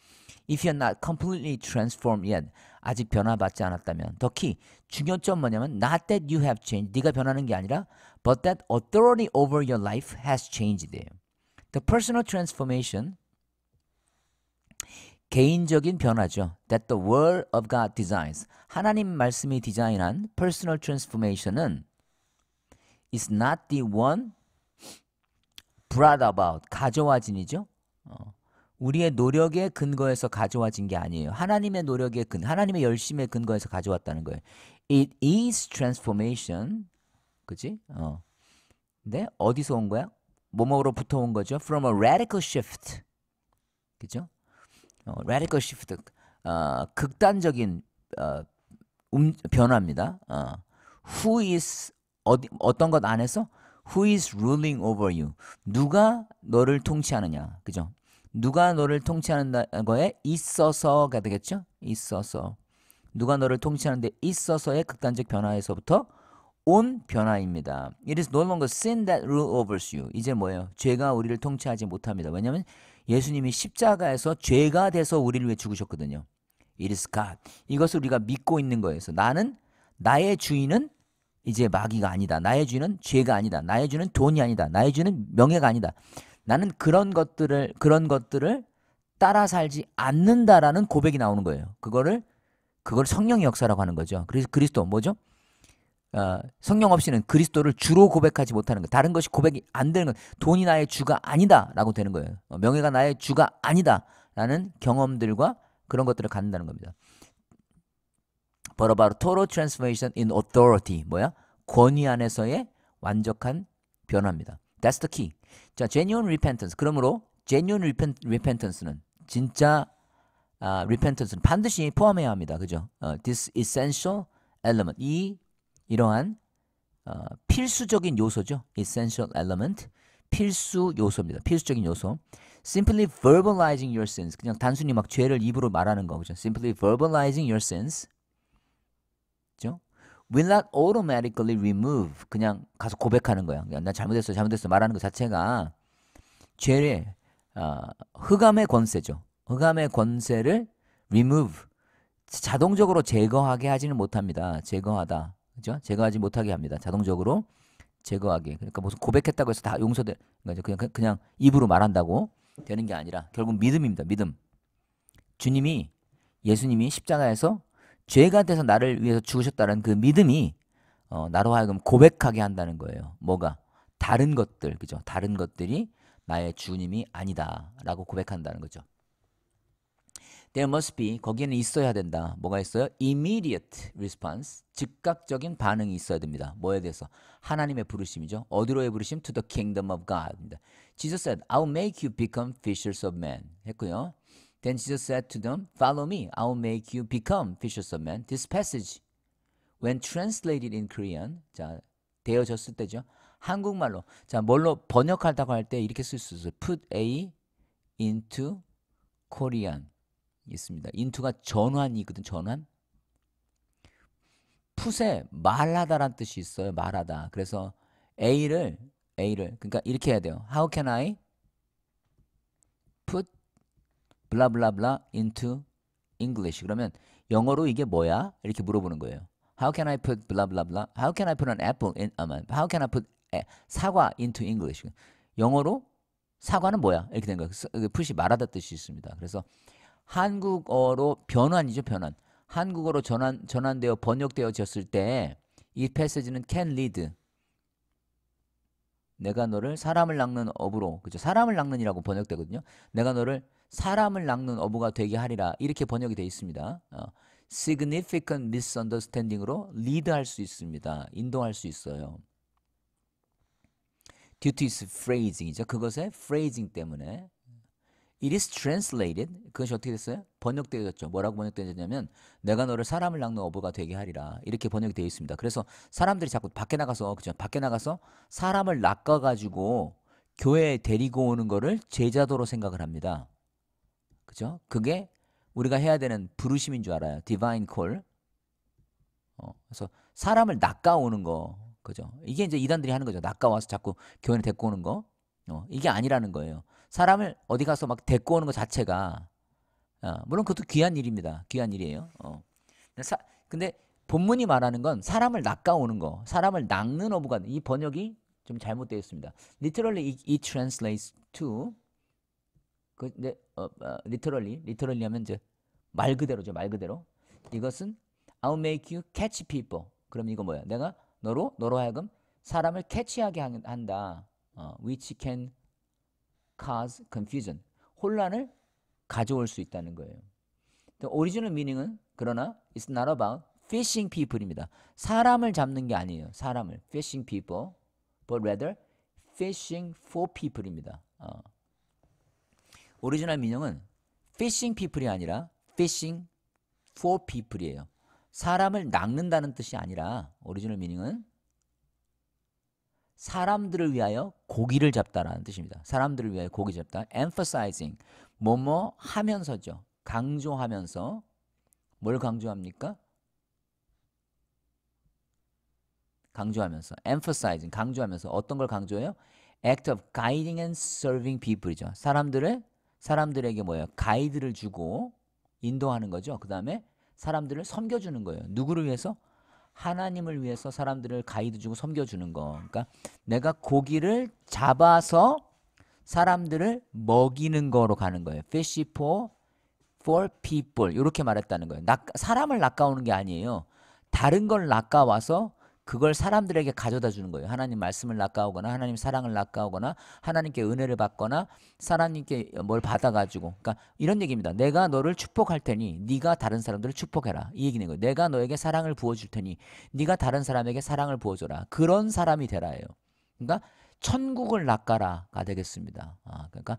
If you're not completely transformed yet. 아직 변화받지 않았다면 더 키 중요점 뭐냐면 not that you have changed 네가 변하는 게 아니라 but that authority over your life has changed the personal transformation 개인적인 변화죠. That the word of God designs. 하나님 말씀이 디자인한 personal transformation은 is not the one brought about. 가져와진이죠. 어. 우리의 노력에 근거해서 가져와진 게 아니에요. 하나님의 노력에 근, 하나님의 열심에 근거해서 가져왔다는 거예요. It is transformation. 그지? 어. 근 어디서 온 거야? 뭐뭐로부터 온 거죠? From a radical shift. 그죠? 어, radical shift. 어, 극단적인 어, 음, 변화입니다. 어. Who is 어디, 어떤 것 안에서? Who is ruling over you? 누가 너를 통치하느냐? 그죠? 누가 너를 통치하는 거에 있어서가 되겠죠? 있어서. 누가 너를 통치하는데 있어서의 극단적 변화에서부터 온 변화입니다. It is no longer sin that rule over you. 이제 뭐예요? 죄가 우리를 통치하지 못합니다. 왜냐하면 예수님이 십자가에서 죄가 돼서 우리를 위해 죽으셨거든요. It is God. 이것을 우리가 믿고 있는 거예요. 나는 나의 주인은 이제 마귀가 아니다. 나의 주인은 죄가 아니다. 나의 주인은 돈이 아니다. 나의 주인은 명예가 아니다. 나는 그런 것들을 그런 것들을 따라 살지 않는다라는 고백이 나오는 거예요. 그거를 그걸 성령의 역사라고 하는 거죠. 그래서 그리스도 뭐죠? 어, 성령 없이는 그리스도를 주로 고백하지 못하는 거. 다른 것이 고백이 안 되는 건 돈이 나의 주가 아니다라고 되는 거예요. 어, 명예가 나의 주가 아니다라는 경험들과 그런 것들을 갖는다는 겁니다. 바로 바로 total transformation in authority 뭐야? 권위 안에서의 완벽한 변화입니다. That's the key. 자, genuine repentance. 그러므로 genuine repentance는 진짜 아, repentance는 반드시 포함해야 합니다. 그죠? 어, this essential element. 이 이러한 어, 필수적인 요소죠. essential element. 필수 요소입니다. 필수적인 요소. simply verbalizing your sins. 그냥 단순히 막 죄를 입으로 말하는 거. 그죠? simply verbalizing your sins. will not automatically remove 그냥 가서 고백하는 거야. 그냥 그러니까 나 잘못했어, 잘못했어 말하는 것 그 자체가 죄의 어, 흑암의 권세죠. 흑암의 권세를 remove 자동적으로 제거하게 하지는 못합니다. 제거하다. 그죠? 제거하지 못하게 합니다. 자동적으로 제거하게. 그러니까 무슨 고백했다고 해서 다 용서돼. 그러니까 그냥 러니 그냥 입으로 말한다고 되는 게 아니라 결국 믿음입니다. 믿음. 주님이 예수님이 십자가에서 죄가 돼서 나를 위해서 죽으셨다는 그 믿음이 어, 나로 하여금 고백하게 한다는 거예요. 뭐가 다른 것들 그죠? 다른 것들이 나의 주님이 아니다라고 고백한다는 거죠. There must be 거기에는 있어야 된다. 뭐가 있어요? Immediate response 즉각적인 반응이 있어야 됩니다. 뭐에 대해서 하나님의 부르심이죠. 어디로의 부르심? To the kingdom of God입니다. Jesus said, "I'll make you become fishers of men." 했고요. Then Jesus said to them, Follow me, I will make you become fishers of men. This passage, when translated in Korean, 자, 되어졌을 때죠. 한국말로, 자, 뭘로 번역하다고 할 때 이렇게 쓸 수 있어요. Put A into Korean. 있습니다. into가 전환이거든, 전환. 풋에 말하다란 뜻이 있어요. 말하다. 그래서 A를 A를 그러니까 이렇게 해야 돼요. How can I put 블라블라블라 into English. 그러면 영어로 이게 뭐야? 이렇게 물어보는 거예요. How can I put 블라블라블라? How can I put an apple in 아, How can I put a, 사과 into English? 영어로 사과는 뭐야? 이렇게 된 거예요. 그 푸시 말하다 뜻이 있습니다. 그래서 한국어로 변환이죠, 변환. 한국어로 전환 전환되어 번역되어졌을 때 이 패스지는 can lead 내가 너를 사람을 낚는 업으로 그죠 사람을 낚는이라고 번역되거든요 내가 너를 사람을 낚는 어부가 되게 하리라 이렇게 번역이 되어 있습니다. 어, significant misunderstanding으로 리드할 수 있습니다. 인도할 수 있어요. due to its phrasing이죠. 그것의 phrasing 때문에 It is translated. 그것이 어떻게 됐어요? 번역되어죠 뭐라고 번역되어냐면 내가 너를 사람을 낚는 어부가 되게 하리라. 이렇게 번역이 되어 있습니다. 그래서 사람들이 자꾸 밖에 나가서 그죠? 밖에 나가서 사람을 낚아 가지고 교회에 데리고 오는 거를 제자도로 생각을 합니다. 그죠? 그게 우리가 해야 되는 부르심인 줄 알아요. 디바인 콜. 어, 그래서 사람을 낚아오는 거. 그죠? 이게 이제 이단들이 하는 거죠. 낚아와서 자꾸 교회를 데리고 오는 거. 어, 이게 아니라는 거예요. 사람을 어디 가서 막 데리고 오는 것 자체가 어, 물론 그것도 귀한 일입니다. 귀한 일이에요. 어. 사, 근데 본문이 말하는 건 사람을 낚아오는 거, 사람을 낚는 어부가 이 번역이 좀 잘못되어 있습니다. Literally, it translates to 그, 네, 어, 어, literally, literally 하면 이제 말 그대로죠, 말 그대로. 이것은 I'll make you catch people. 그럼 이거 뭐야? 내가 너로, 너로 하여금 사람을 캐치하게 한다. 어, which can cause confusion. 혼란을 가져올 수 있다는 거예요. The original meaning은 그러나 it's not about fishing people입니다. 사람을 잡는 게 아니에요. 사람을 fishing people, but rather fishing for people입니다. 어. 오리지널 민영은 fishing people이 아니라 fishing for people이에요. 사람을 낚는다는 뜻이 아니라 오리지널 미영은 사람들을 위하여 고기를 잡다라는 뜻입니다. 사람들을 위하여 고기 잡다. emphasizing 뭐뭐 하면서죠. 강조하면서 뭘 강조합니까? 강조하면서 emphasizing 강조하면서 어떤 걸 강조해요? act of guiding and serving people이죠. 사람들을 사람들에게 뭐예요? 가이드를 주고 인도하는 거죠. 그 다음에 사람들을 섬겨주는 거예요. 누구를 위해서? 하나님을 위해서 사람들을 가이드 주고 섬겨주는 거. 그러니까 내가 고기를 잡아서 사람들을 먹이는 거로 가는 거예요. Fish for, for people. 이렇게 말했다는 거예요. 낙, 사람을 낚아오는 게 아니에요. 다른 걸 낚아와서 그걸 사람들에게 가져다 주는 거예요. 하나님 말씀을 낚아오거나 하나님 사랑을 낚아오거나 하나님께 은혜를 받거나 하나님께 뭘 받아가지고 그러니까 이런 얘기입니다. 내가 너를 축복할 테니 네가 다른 사람들을 축복해라 이 얘기는 거예요. 내가 너에게 사랑을 부어줄 테니 네가 다른 사람에게 사랑을 부어줘라 그런 사람이 되라예요. 그러니까 천국을 낚아라가 되겠습니다. 아, 그러니까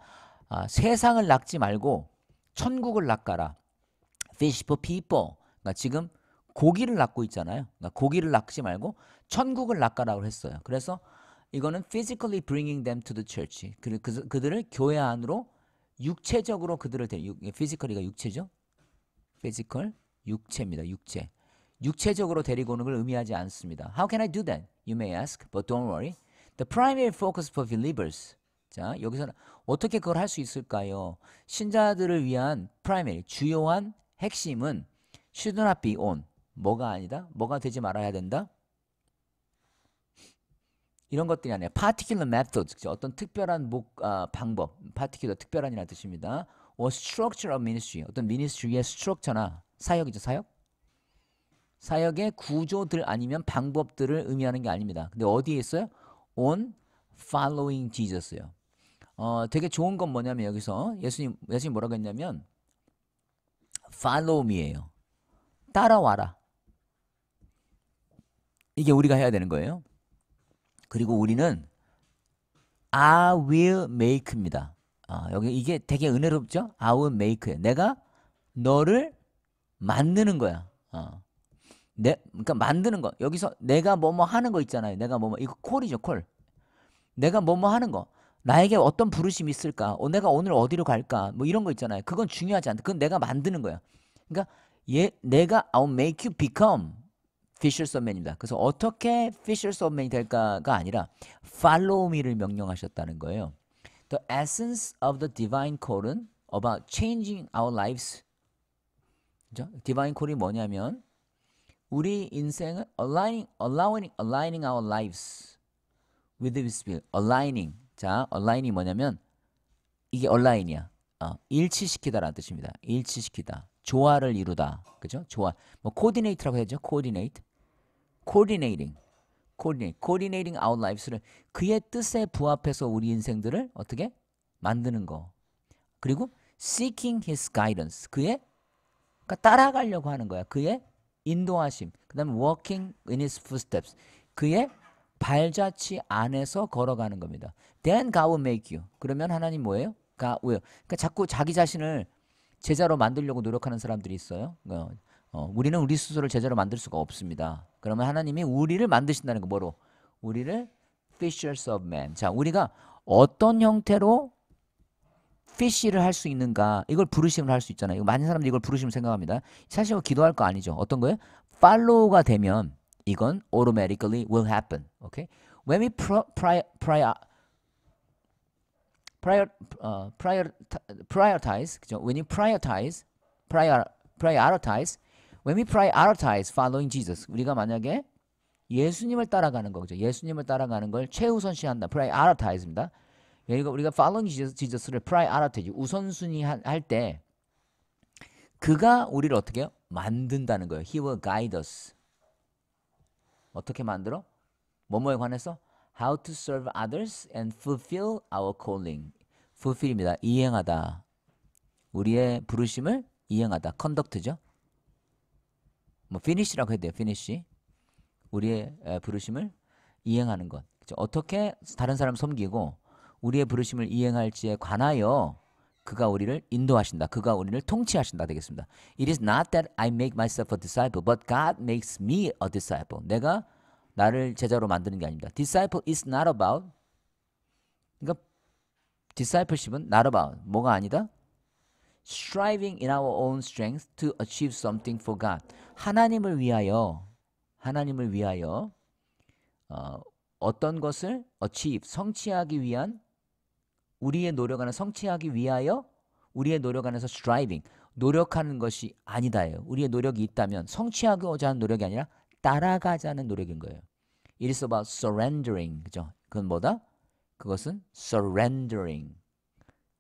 아, 세상을 낚지 말고 천국을 낚아라. Fish for people. 그러니까 지금 고기를 낚고 있잖아요. 그러니까 고기를 낚지 말고 천국을 낚아라고 했어요. 그래서 이거는 physically bringing them to the church. 그, 그, 그들을 교회 안으로 육체적으로 그들을 데 physically가 육체죠. physical 육체입니다. 육체. 육체적으로 데리고 오는 걸 의미하지 않습니다. How can I do that? You may ask, but don't worry. The primary focus for believers. 자, 여기서 어떻게 그걸 할 수 있을까요? 신자들을 위한 primary, 주요한 핵심은 should not be on. 뭐가 아니다? 뭐가 되지 말아야 된다? 이런 것들이 아니에요. particular method, 어떤 특별한 목, 아, 방법, particular 특별한이라는 뜻입니다. or structure of ministry, 어떤 ministry의 structure나 사역이죠, 사역? 사역의 구조들 아니면 방법들을 의미하는 게 아닙니다. 근데 어디에 있어요? on following Jesus요. 어, 되게 좋은 건 뭐냐면 여기서 예수님 예수님 뭐라고 했냐면 follow me예요. 따라와라. 이게 우리가 해야 되는 거예요. 그리고 우리는 I will make입니다. 아, 여기 이게 되게 은혜롭죠? I will make. 내가 너를 만드는 거야. 아. 내, 그러니까 만드는 거. 여기서 내가 뭐 뭐 하는 거 있잖아요. 내가 뭐 뭐 이거 콜이죠, 콜. 내가 뭐 뭐 하는 거. 나에게 어떤 부르심이 있을까? 어, 내가 오늘 어디로 갈까? 뭐 이런 거 있잖아요. 그건 중요하지 않다. 그건 내가 만드는 거야. 그러니까 얘 내가 I'll make you become Fishers of Man입니다. 그래서 어떻게 Fishers of Man이 될까가 아니라 Follow me를 명령하셨다는 거예요. The essence of the divine call은 about changing our lives. 그죠? divine call이 뭐냐면 우리 인생을 aligning, allowing, aligning our lives with His will. aligning. 자, aligning 뭐냐면 이게 online이야. 어, 일치시키다라는 뜻입니다. 일치시키다. 조화를 이루다. 그죠? 조화. 뭐 코디네이트라고 해야죠. 코디네이트. 코디네이팅. 코디네이트. 코디네이팅 아웃 라이프스를 그의 뜻에 부합해서 우리 인생들을 어떻게 만드는 거. 그리고 seeking his guidance. 그의 그러니까 따라가려고 하는 거야. 그의 인도하심. 그다음에 walking in his footsteps. 그의 발자취 안에서 걸어가는 겁니다. Then God will make you. 그러면 하나님 뭐예요? God will. 그러니까 자꾸 자기 자신을 제자로 만들려고 노력하는 사람들이 있어요. 어, 어, 우리는 우리 스스로를 제자로 만들 수가 없습니다. 그러면 하나님이 우리를 만드신다는 거 뭐로? 우리를 fishers of men. 자, 우리가 어떤 형태로 피쉬를 할 수 있는가 이걸 부르심을 할수 있잖아요. 많은 사람들이 이걸 부르심 생각합니다. 사실 기도할 거 아니죠. 어떤 거예요? 팔로우가 되면 이건 automatically will happen. 오케이? Okay? When we pri pri p r prior, 어, prior, prioritize, 그죠? When you prioritize, prior, prioritize, when we prioritize following Jesus, 우리가 만약에 예수님을 따라가는 거죠. 예수님을 따라가는 걸 최우선시한다. prioritize입니다. 그러니까 우리가 following Jesus, Jesus를 prioritize, 우선순위 할 때 그가 우리를 어떻게 해요? 만든다는 거예요. He will guide us. 어떻게 만들어? 뭐뭐에 관해서? How to serve others and fulfill our calling. fulfill입니다. 이행하다. 우리의 부르심을 이행하다. conduct죠. 뭐 finish라고 해야 돼요. finish. 우리의 부르심을 이행하는 것. 그쵸? 어떻게 다른 사람 섬기고 우리의 부르심을 이행할지에 관하여 그가 우리를 인도하신다. 그가 우리를 통치하신다 되겠습니다. It is not that I make myself a disciple, but God makes me a disciple. 내가 나를 제자로 만드는 게 아닙니다. Disciple is not about 그러니까 discipleship은 not about 뭐가 아니다? striving in our own strength to achieve something for God. 하나님을 위하여 하나님을 위하여 어, 어떤 것을 achieve 성취하기 위한 우리의 노력 안에 성취하기 위하여 우리의 노력 안에서 striving 노력하는 것이 아니다예요. 우리의 노력이 있다면 성취하고자 하는 노력이 아니라 따라가자는 노력인 거예요. It is about surrendering. 그죠? 그건 뭐다? 그것은 surrendering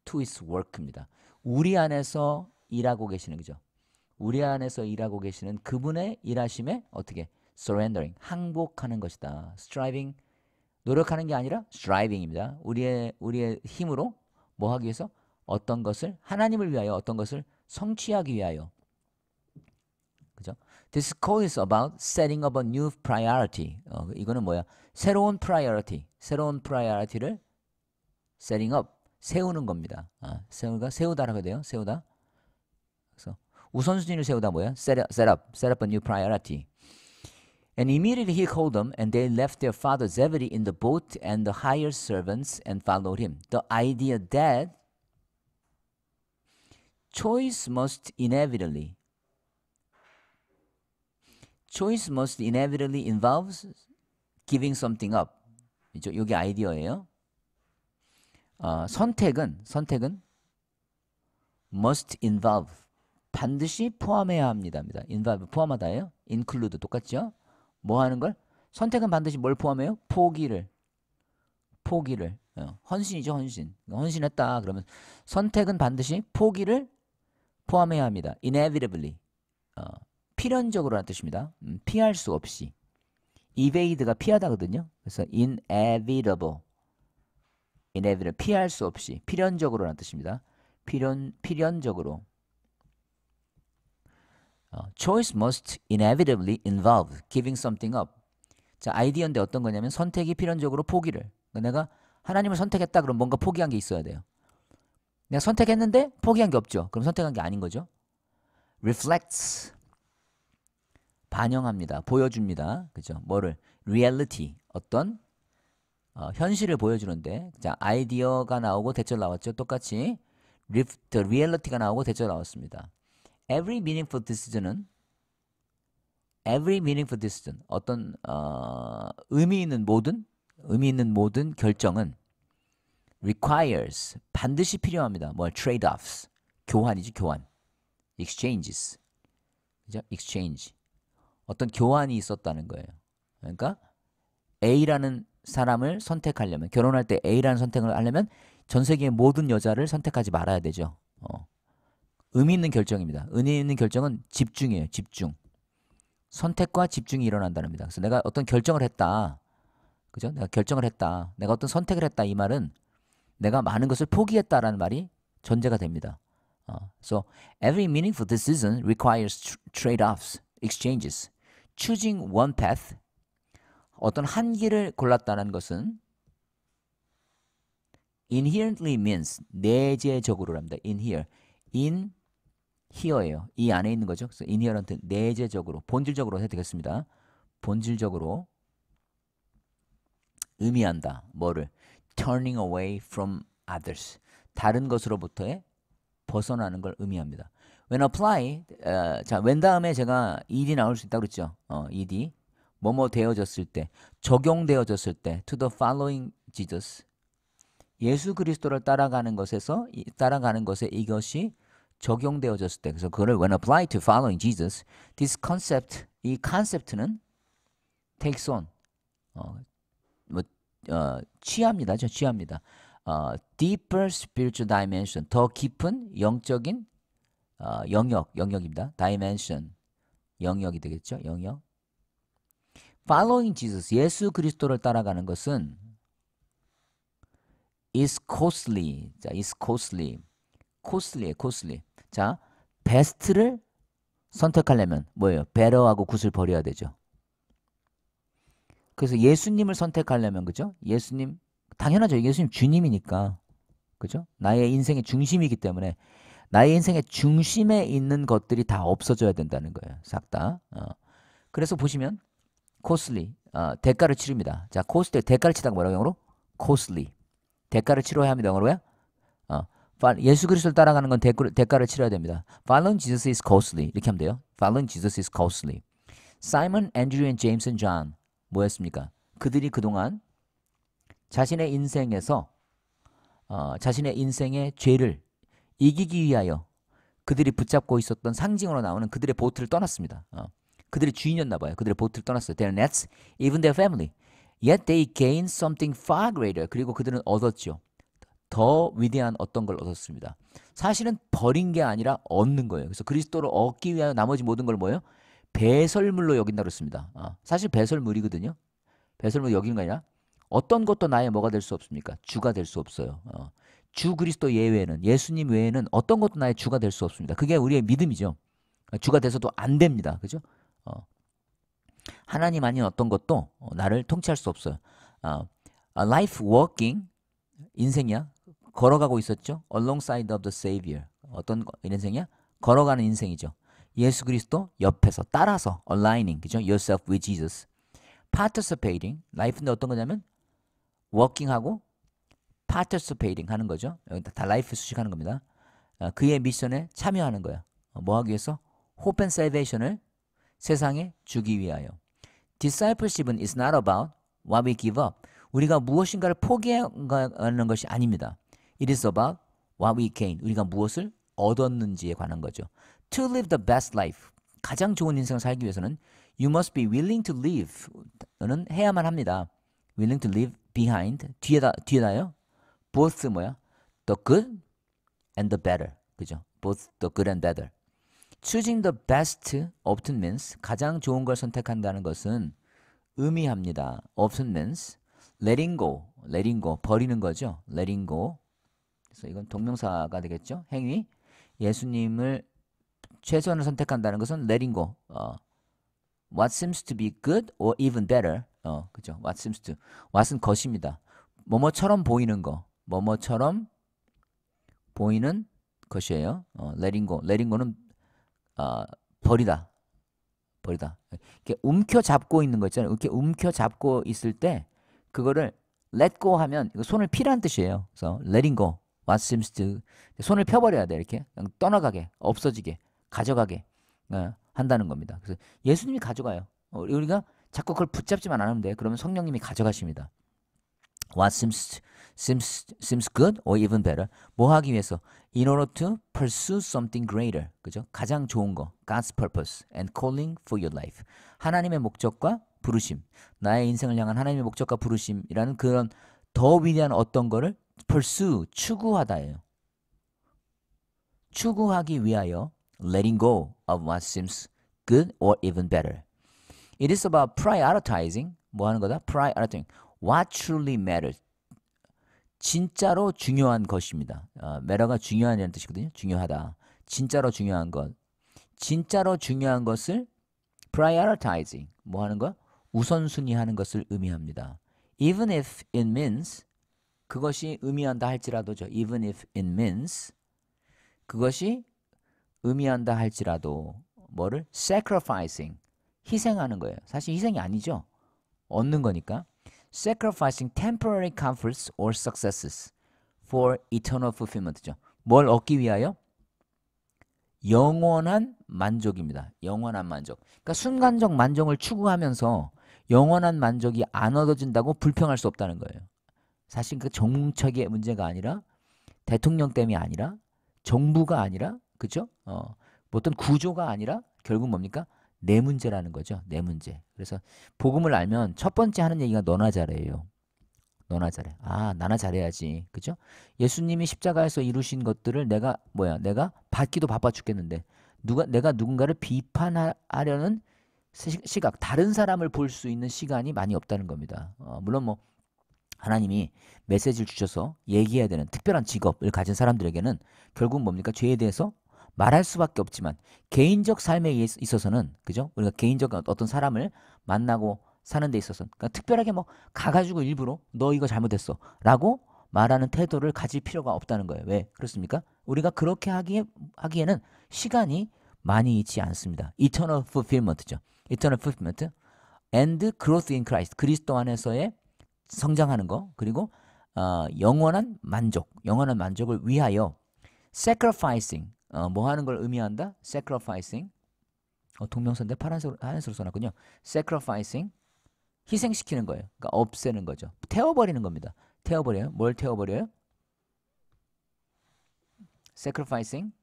to its work입니다. 우리 안에서 일하고 계시는 거죠. 우리 안에서 일하고 계시는 그분의 일하심에 어떻게 surrendering 항복하는 것이다. striving 노력하는 게 아니라 striving입니다. 우리의 우리의 힘으로 뭐 하기 위해서 어떤 것을 하나님을 위하여 어떤 것을 성취하기 위하여 This call is about setting up a new priority. 어, 이거는 뭐야? 새로운 priority. 새로운 priority를 setting up. 세우는 겁니다. 아, 세우가 세우다라고 돼요. 세우다. 그래서 우선순위를 세우다 뭐야? Set up, set up, set up a new priority. And immediately he called them, and they left their father Zebedee in the boat and the hired servants and followed him. The idea that choice must inevitably choice must inevitably involves giving something up. 이게 아이디어예요. 어, 선택은 선택은 must involve 반드시 포함해야 합니다니다 involve 포함하다예요. include 똑같죠? 뭐 하는 걸? 선택은 반드시 뭘 포함해요? 포기를 포기를 어, 헌신이죠 헌신 그러니까 헌신했다 그러면 선택은 반드시 포기를 포함해야 합니다. inevitably 어, 필연적으로란 뜻입니다. 음, 피할 수 없이. evade가 피하다거든요. 그래서 inevitable. inevitable. 피할 수 없이. 필연적으로라 뜻입니다. 필연, 필연적으로. 어, choice must inevitably involve giving something up. 자, 아이디어인데 어떤 거냐면 선택이 필연적으로 포기를. 그러니까 내가 하나님을 선택했다 그럼 뭔가 포기한 게 있어야 돼요. 내가 선택했는데 포기한 게 없죠. 그럼 선택한 게 아닌 거죠. reflects 반영합니다. 보여줍니다. 그죠? 뭐를? reality. 어떤 어, 현실을 보여주는데 자, 아이디어가 나오고 대절 나왔죠. 똑같이 the reality가 나오고 대절 나왔습니다. every meaningful decision은 every meaningful decision 어떤 어, 의미 있는 모든 의미 있는 모든 결정은 requires 반드시 필요합니다. 뭘 trade-offs 교환이지 교환 exchanges 그죠? exchange 어떤 교환이 있었다는 거예요. 그러니까 A라는 사람을 선택하려면 결혼할 때 A라는 선택을 하려면 전 세계의 모든 여자를 선택하지 말아야 되죠. 어. 의미 있는 결정입니다. 의미 있는 결정은 집중이에요. 집중. 선택과 집중이 일어난다는겁니다 그래서 내가 어떤 결정을 했다. 그죠? 내가 결정을 했다. 내가 어떤 선택을 했다. 이 말은 내가 많은 것을 포기했다라는 말이 전제가 됩니다. 어. So every meaningful decision requires trade-offs, exchanges. choosing one path 어떤 한 길을 골랐다는 것은 inherently means 내재적으로랍니다. in here. in here예요. 이 안에 있는 거죠. 그래서 inherent 내재적으로 본질적으로 해도 겠습니다 본질적으로 의미한다. 뭐를 turning away from others. 다른 것으로부터의 벗어나는 걸 의미합니다. when apply 어, 자 when 다음에 제가 ed이 나올 수 있다고 그랬죠. 어, ed 뭐뭐 되어졌을 때 적용되어졌을 때 to the following Jesus 예수 그리스도를 따라가는 것에서 따라가는 것에 이것이 적용되어졌을 때 그래서 그거를 when applied to following Jesus this concept 이 컨셉트는 takes on 어, 뭐 어, 취합니다. 저 취합니다. 어, deeper spiritual dimension 더 깊은 영적인 어, 영역, 영역입니다. dimension, 영역이 되겠죠? 영역. Following Jesus, 예수 그리스도를 따라가는 것은 is costly. 자, is costly. costly, costly. 자, 베스트를 선택하려면 뭐예요? 배러하고 굿을 버려야 되죠. 그래서 예수님을 선택하려면 그죠? 예수님 당연하죠. 예수님 주님이니까. 그죠? 나의 인생의 중심이기 때문에 나의 인생의 중심에 있는 것들이 다 없어져야 된다는 거예요. 싹 다. 어. 그래서 보시면 코슬리 어, 대가를 치릅니다. 자, 코스트 대가를 치다가 뭐라고 영어로? 코슬리. 대가를 치러야 합니다. 영어로야? 어. 예수 그리스도를 따라가는 건 대가를, 대가를 치러야 됩니다. Following Jesus is costly. 이렇게 하면 돼요. Following Jesus is costly. Simon, Andrew, and James and John 뭐였습니까? 그들이 그동안 자신의 인생에서 어, 자신의 인생의 죄를 이기기 위하여 그들이 붙잡고 있었던 상징으로 나오는 그들의 보트를 떠났습니다. 어. 그들의 주인이었나 봐요. 그들의 보트를 떠났어요. Their nets, even their family. Yet they gained something far greater. 그리고 그들은 얻었죠. 더 위대한 어떤 걸 얻었습니다. 사실은 버린 게 아니라 얻는 거예요. 그래서 그리스도를 얻기 위한 나머지 모든 걸 뭐예요? 배설물로 여긴다 그랬습니다. 어. 사실 배설물이거든요. 배설물 여긴 거 아니라 어떤 것도 나의 뭐가 될 수 없습니까? 주가 될 수 없어요. 어. 주 그리스도 예외는 예수님 외에는 어떤 것도 나의 주가 될 수 없습니다. 그게 우리의 믿음이죠. 주가 돼서도 안 됩니다. 그죠? 어. 하나님 아닌 어떤 것도 어, 나를 통치할 수 없어요. 어, life walking 인생이야. 걸어가고 있었죠. alongside of the savior. 어떤 인생이야? 걸어가는 인생이죠. 예수 그리스도 옆에서 따라서 aligning 그죠? yourself with Jesus. participating life는 어떤 거냐면 walking하고 파티스페이딩 하는 거죠. 여기다 다 라이프 수식하는 겁니다. 그의 미션에 참여하는 거야. 뭐 하기 위해서? 호펜 and salvation을 세상에 주기 위하여. discipleship은 is not about what we give up. 우리가 무엇인가를 포기하는 것이 아닙니다. It is about what we gain. 우리가 무엇을 얻었는지에 관한 거죠. To live the best life. 가장 좋은 인생을 살기 위해서는 you must be willing to leave. 너는 해야만 합니다. willing to leave behind. 뒤에다 뒤에다요. both 뭐야? the good and the better. 그죠? both the good and better. choosing the best often means 가장 좋은 걸 선택한다는 것은 의미합니다. often means letting go, letting go 버리는 거죠. letting go. 그래서 이건 동명사가 되겠죠. 행위 예수님을 최선을 선택한다는 것은 letting go. 어, what seems to be good or even better. 어, 그죠. what seems to what은 것입니다. 뭐뭐처럼 보이는 거. 뭐뭐처럼 보이는 것이에요. 어, letting go. letting go는 어, 버리다. 버리다. 이렇게 움켜잡고 있는 거 있잖아요. 이렇게 움켜잡고 있을 때 그거를 let go 하면 손을 피라는 뜻이에요. 그래서 letting go. what seems to 손을 펴버려야 돼 이렇게 떠나가게 없어지게 가져가게 어, 한다는 겁니다. 그래서 예수님이 가져가요. 어, 우리가 자꾸 그걸 붙잡지만 않으면 돼. 그러면 성령님이 가져가십니다. What seems seems seems good or even better. 뭐 하기 위해서 in order to pursue something greater. 그죠? 가장 좋은 거. God's purpose and calling for your life. 하나님의 목적과 부르심. 나의 인생을 향한 하나님의 목적과 부르심이라는 그런 더 위대한 어떤 거를 pursue 추구하다예요. 추구하기 위하여 letting go of what seems good or even better. It is about prioritizing 뭐 하는 거다? prioritizing what truly matters. 진짜로 중요한 것입니다. 어, matter가 중요한이라는 뜻이거든요. 중요하다. 진짜로 중요한 것. 진짜로 중요한 것을 prioritizing. 뭐 하는 거? 우선순위 하는 것을 의미합니다. even if it means 그것이 의미한다 할지라도죠. even if it means 그것이 의미한다 할지라도 뭐를 sacrificing 희생하는 거예요. 사실 희생이 아니죠. 얻는 거니까. sacrificing temporary comforts or successes for eternal fulfillment죠. 뭘 얻기 위하여? 영원한 만족입니다. 영원한 만족. 그러니까 순간적 만족을 추구하면서 영원한 만족이 안 얻어진다고 불평할 수 없다는 거예요. 사실 그 정책의 문제가 아니라 대통령 땜이 아니라 정부가 아니라 그죠? 어, 어떤 구조가 아니라 결국 뭡니까? 내 문제라는 거죠. 내 문제. 그래서 복음을 알면 첫 번째 하는 얘기가 너나 잘해요. 너나 잘해. 아, 나나 잘해야지. 그죠? 예수님이 십자가에서 이루신 것들을 내가 뭐야? 내가 받기도 바빠 죽겠는데 누가 내가 누군가를 비판하려는 시각, 다른 사람을 볼 수 있는 시간이 많이 없다는 겁니다. 어, 물론 뭐 하나님이 메시지를 주셔서 얘기해야 되는 특별한 직업을 가진 사람들에게는 결국 은 뭡니까? 죄에 대해서 말할 수밖에 없지만 개인적 삶에 있어서는 그죠? 우리가 개인적 어떤 사람을 만나고 사는 데 있어서는 그러니까 특별하게 뭐 가가지고 일부러 너 이거 잘못했어라고 말하는 태도를 가질 필요가 없다는 거예요. 왜 그렇습니까? 우리가 그렇게 하기에, 하기에는 시간이 많이 있지 않습니다. Eternal fulfillment죠. Eternal fulfillment and growth in Christ 그리스도 안에서의 성장하는 거 그리고 어, 영원한 만족, 영원한 만족을 위하여 sacrificing 어, 뭐 하는 걸 의미한다? sacrificing 어, 동명사인데 파란색으로 하얀색으로 써놨군요. sacrificing 희생시키는 거예요. 그러니까 없애는 거죠. 태워버리는 겁니다. 태워버려요. 뭘 태워버려요? sacrificing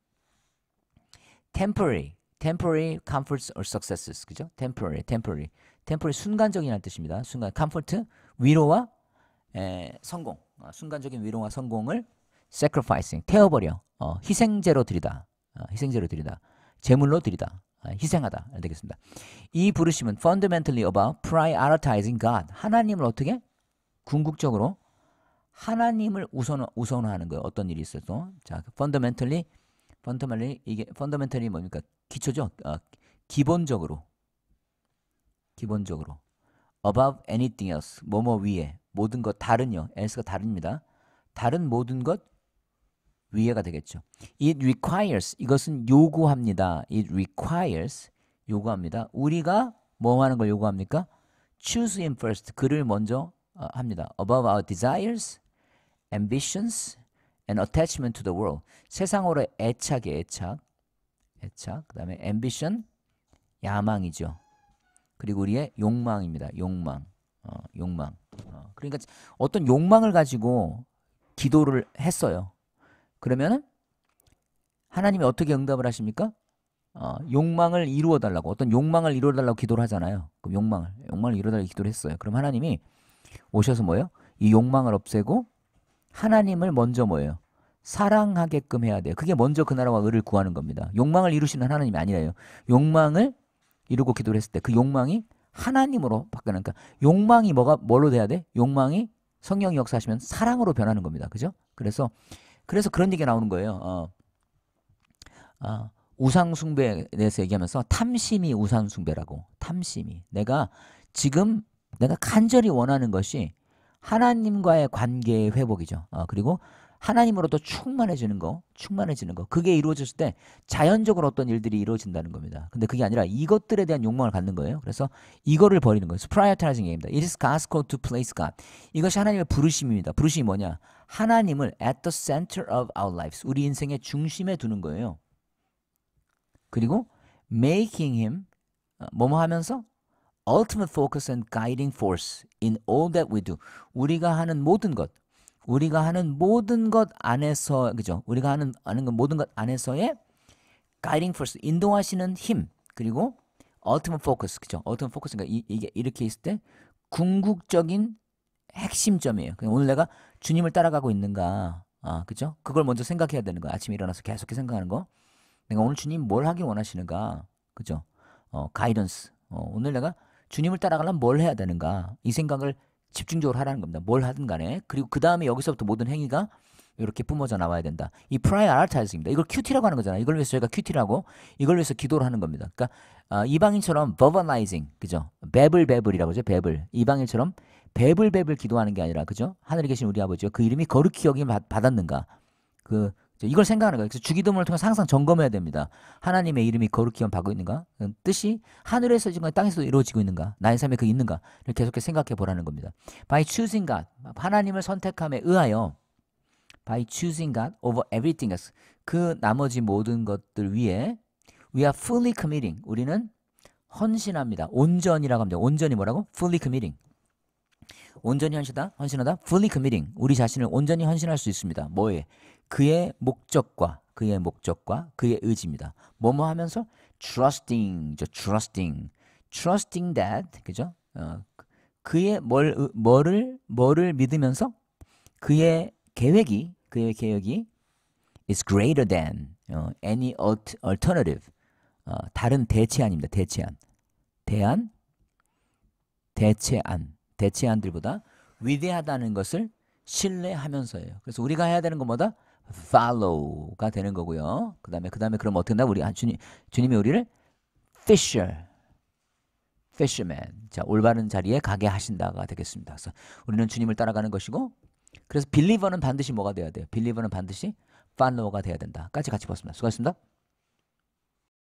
temporary temporary comforts or successes 그죠? temporary temporary temporary 순간적이라는 뜻입니다. 순간 comfort 위로와 에, 성공 아, 순간적인 위로와 성공을 sacrificing 태워버려 어, 희생제로 드리다 어, 희생제로 드리다 제물로 드리다 어, 희생하다 되겠습니다 이 부르심은 fundamentally about prioritizing God 하나님을 어떻게 궁극적으로 하나님을 우선 우선화하는 거예요 어떤 일이 있어도 자 fundamentally fundamentally 이게 fundamentally 뭡니까 기초죠 어, 기본적으로 기본적으로 above anything else 뭐뭐 위에 모든 것 다른요 else가 다릅니다 다른 모든 것 위해가 되겠죠. It requires 이것은 요구합니다. It requires 요구합니다. 우리가 뭐 하는 걸 요구합니까? Choose him first 그를 먼저 어, 합니다. Above our desires, ambitions, and attachment to the world 세상으로 애착이 애착, 애착. 그다음에 ambition 야망이죠. 그리고 우리의 욕망입니다. 욕망, 어, 욕망. 어, 그러니까 어떤 욕망을 가지고 기도를 했어요. 그러면은 하나님이 어떻게 응답을 하십니까? 어, 욕망을 이루어 달라고 어떤 욕망을 이루어 달라고 기도를 하잖아요. 그럼 욕망을 욕망을 이루어 달라고 기도를 했어요. 그럼 하나님이 오셔서 뭐예요? 이 욕망을 없애고 하나님을 먼저 뭐예요? 사랑하게끔 해야 돼요. 그게 먼저 그 나라와 의를 구하는 겁니다. 욕망을 이루시는 하나님이 아니에요. 욕망을 이루고 기도를 했을 때 그 욕망이 하나님으로 바뀌는 그러니까 욕망이 뭐가 뭘로 돼야 돼? 욕망이 성령이 역사하시면 사랑으로 변하는 겁니다. 그죠? 그래서 그래서 그런 얘기가 나오는 거예요. 어, 어, 아, 우상 숭배에 대해서 얘기하면서 탐심이 우상 숭배라고. 탐심이. 내가 지금 내가 간절히 원하는 것이 하나님과의 관계의 회복이죠. 어, 그리고 하나님으로도 충만해지는 거, 충만해지는 거. 그게 이루어졌을 때 자연적으로 어떤 일들이 이루어진다는 겁니다. 근데 그게 아니라 이것들에 대한 욕망을 갖는 거예요. 그래서 이거를 버리는 거예요. 프라이어타라징 얘기입니다. It is g o s c a l to place God. 이것이 하나님의 부르심입니다. 부르심이 뭐냐? 하나님을 at the center of our lives, 우리 인생의 중심에 두는 거예요. 그리고 making him 뭐뭐 하면서 ultimate focus and guiding force in all that we do. 우리가 하는 모든 것, 우리가 하는 모든 것 안에서 그죠? 우리가 하는 하는 모든 것 안에서의 guiding force 인도하시는 힘 그리고 ultimate focus 그죠? ultimate f o c u s 그러니까 이게 이렇게 있을 때 궁극적인 핵심점이에요. 오늘 내가 주님을 따라가고 있는가, 아, 그죠? 그걸 먼저 생각해야 되는 거야. 아침에 일어나서 계속해 생각하는 거. 내가 오늘 주님 뭘 하길 원하시는가, 그죠? 어, 가이던스. 어, 오늘 내가 주님을 따라가려면 뭘 해야 되는가, 이 생각을 집중적으로 하라는 겁니다. 뭘 하든 간에. 그리고 그 다음에 여기서부터 모든 행위가 이렇게 뿜어져 나와야 된다. 이프라이 o r 타 t i 입니다 이걸 큐티라고 하는 거잖아요. 이걸 위해서 저희가 QT라고 이걸 위해서 기도를 하는 겁니다. 그러니까 어, 이방인처럼 버버 r 이징 그죠? 베블 베블이라고 그러죠. 베블. 이방인처럼 배불배불 기도하는 게 아니라 그죠? 하늘에 계신 우리 아버지요 그 이름이 거룩히 여김 받았는가 그 이걸 생각하는 거예요. 그래서 주기도문을 통해서 항상 점검해야 됩니다. 하나님의 이름이 거룩히 받고 있는가? 음, 뜻이 하늘에서 지금 땅에서 이루어지고 있는가? 나의 삶에 그 있는가? 를 계속해서 생각해 보라는 겁니다. By choosing God, 하나님을 선택함에 의하여 By choosing God over everything else, 그 나머지 모든 것들 위에 We are fully committing, 우리는 헌신합니다. 온전이라고 합니다. 온전히 뭐라고? Fully committing. 온전히 헌신하다, 헌신하다, fully committing 우리 자신을 온전히 헌신할 수 있습니다. 뭐에 그의 목적과 그의 목적과 그의 의지입니다. 뭐뭐 하면서 trusting, 저 trusting, trusting that 그죠? 어, 그의 뭘 뭐를 뭐를 믿으면서 그의 계획이 그의 계획이 is greater than 어, any alternative 어, 다른 대체안입니다. 대체안, 대안, 대체안. 대체한들보다 위대하다는 것을 신뢰하면서예요. 그래서 우리가 해야 되는 것보다 follow가 되는 거고요. 그다음에 그다음에 그럼 어떻게 된다? 우리 주님 주님이 우리를 fisher fisherman 자 올바른 자리에 가게 하신다가 되겠습니다. 그래서 우리는 주님을 따라가는 것이고 그래서 빌리버는 반드시 뭐가 돼야 돼요? 빌리버는 반드시 팔로워가 돼야 된다까지 같이 봤습니다. 수고하셨습니다.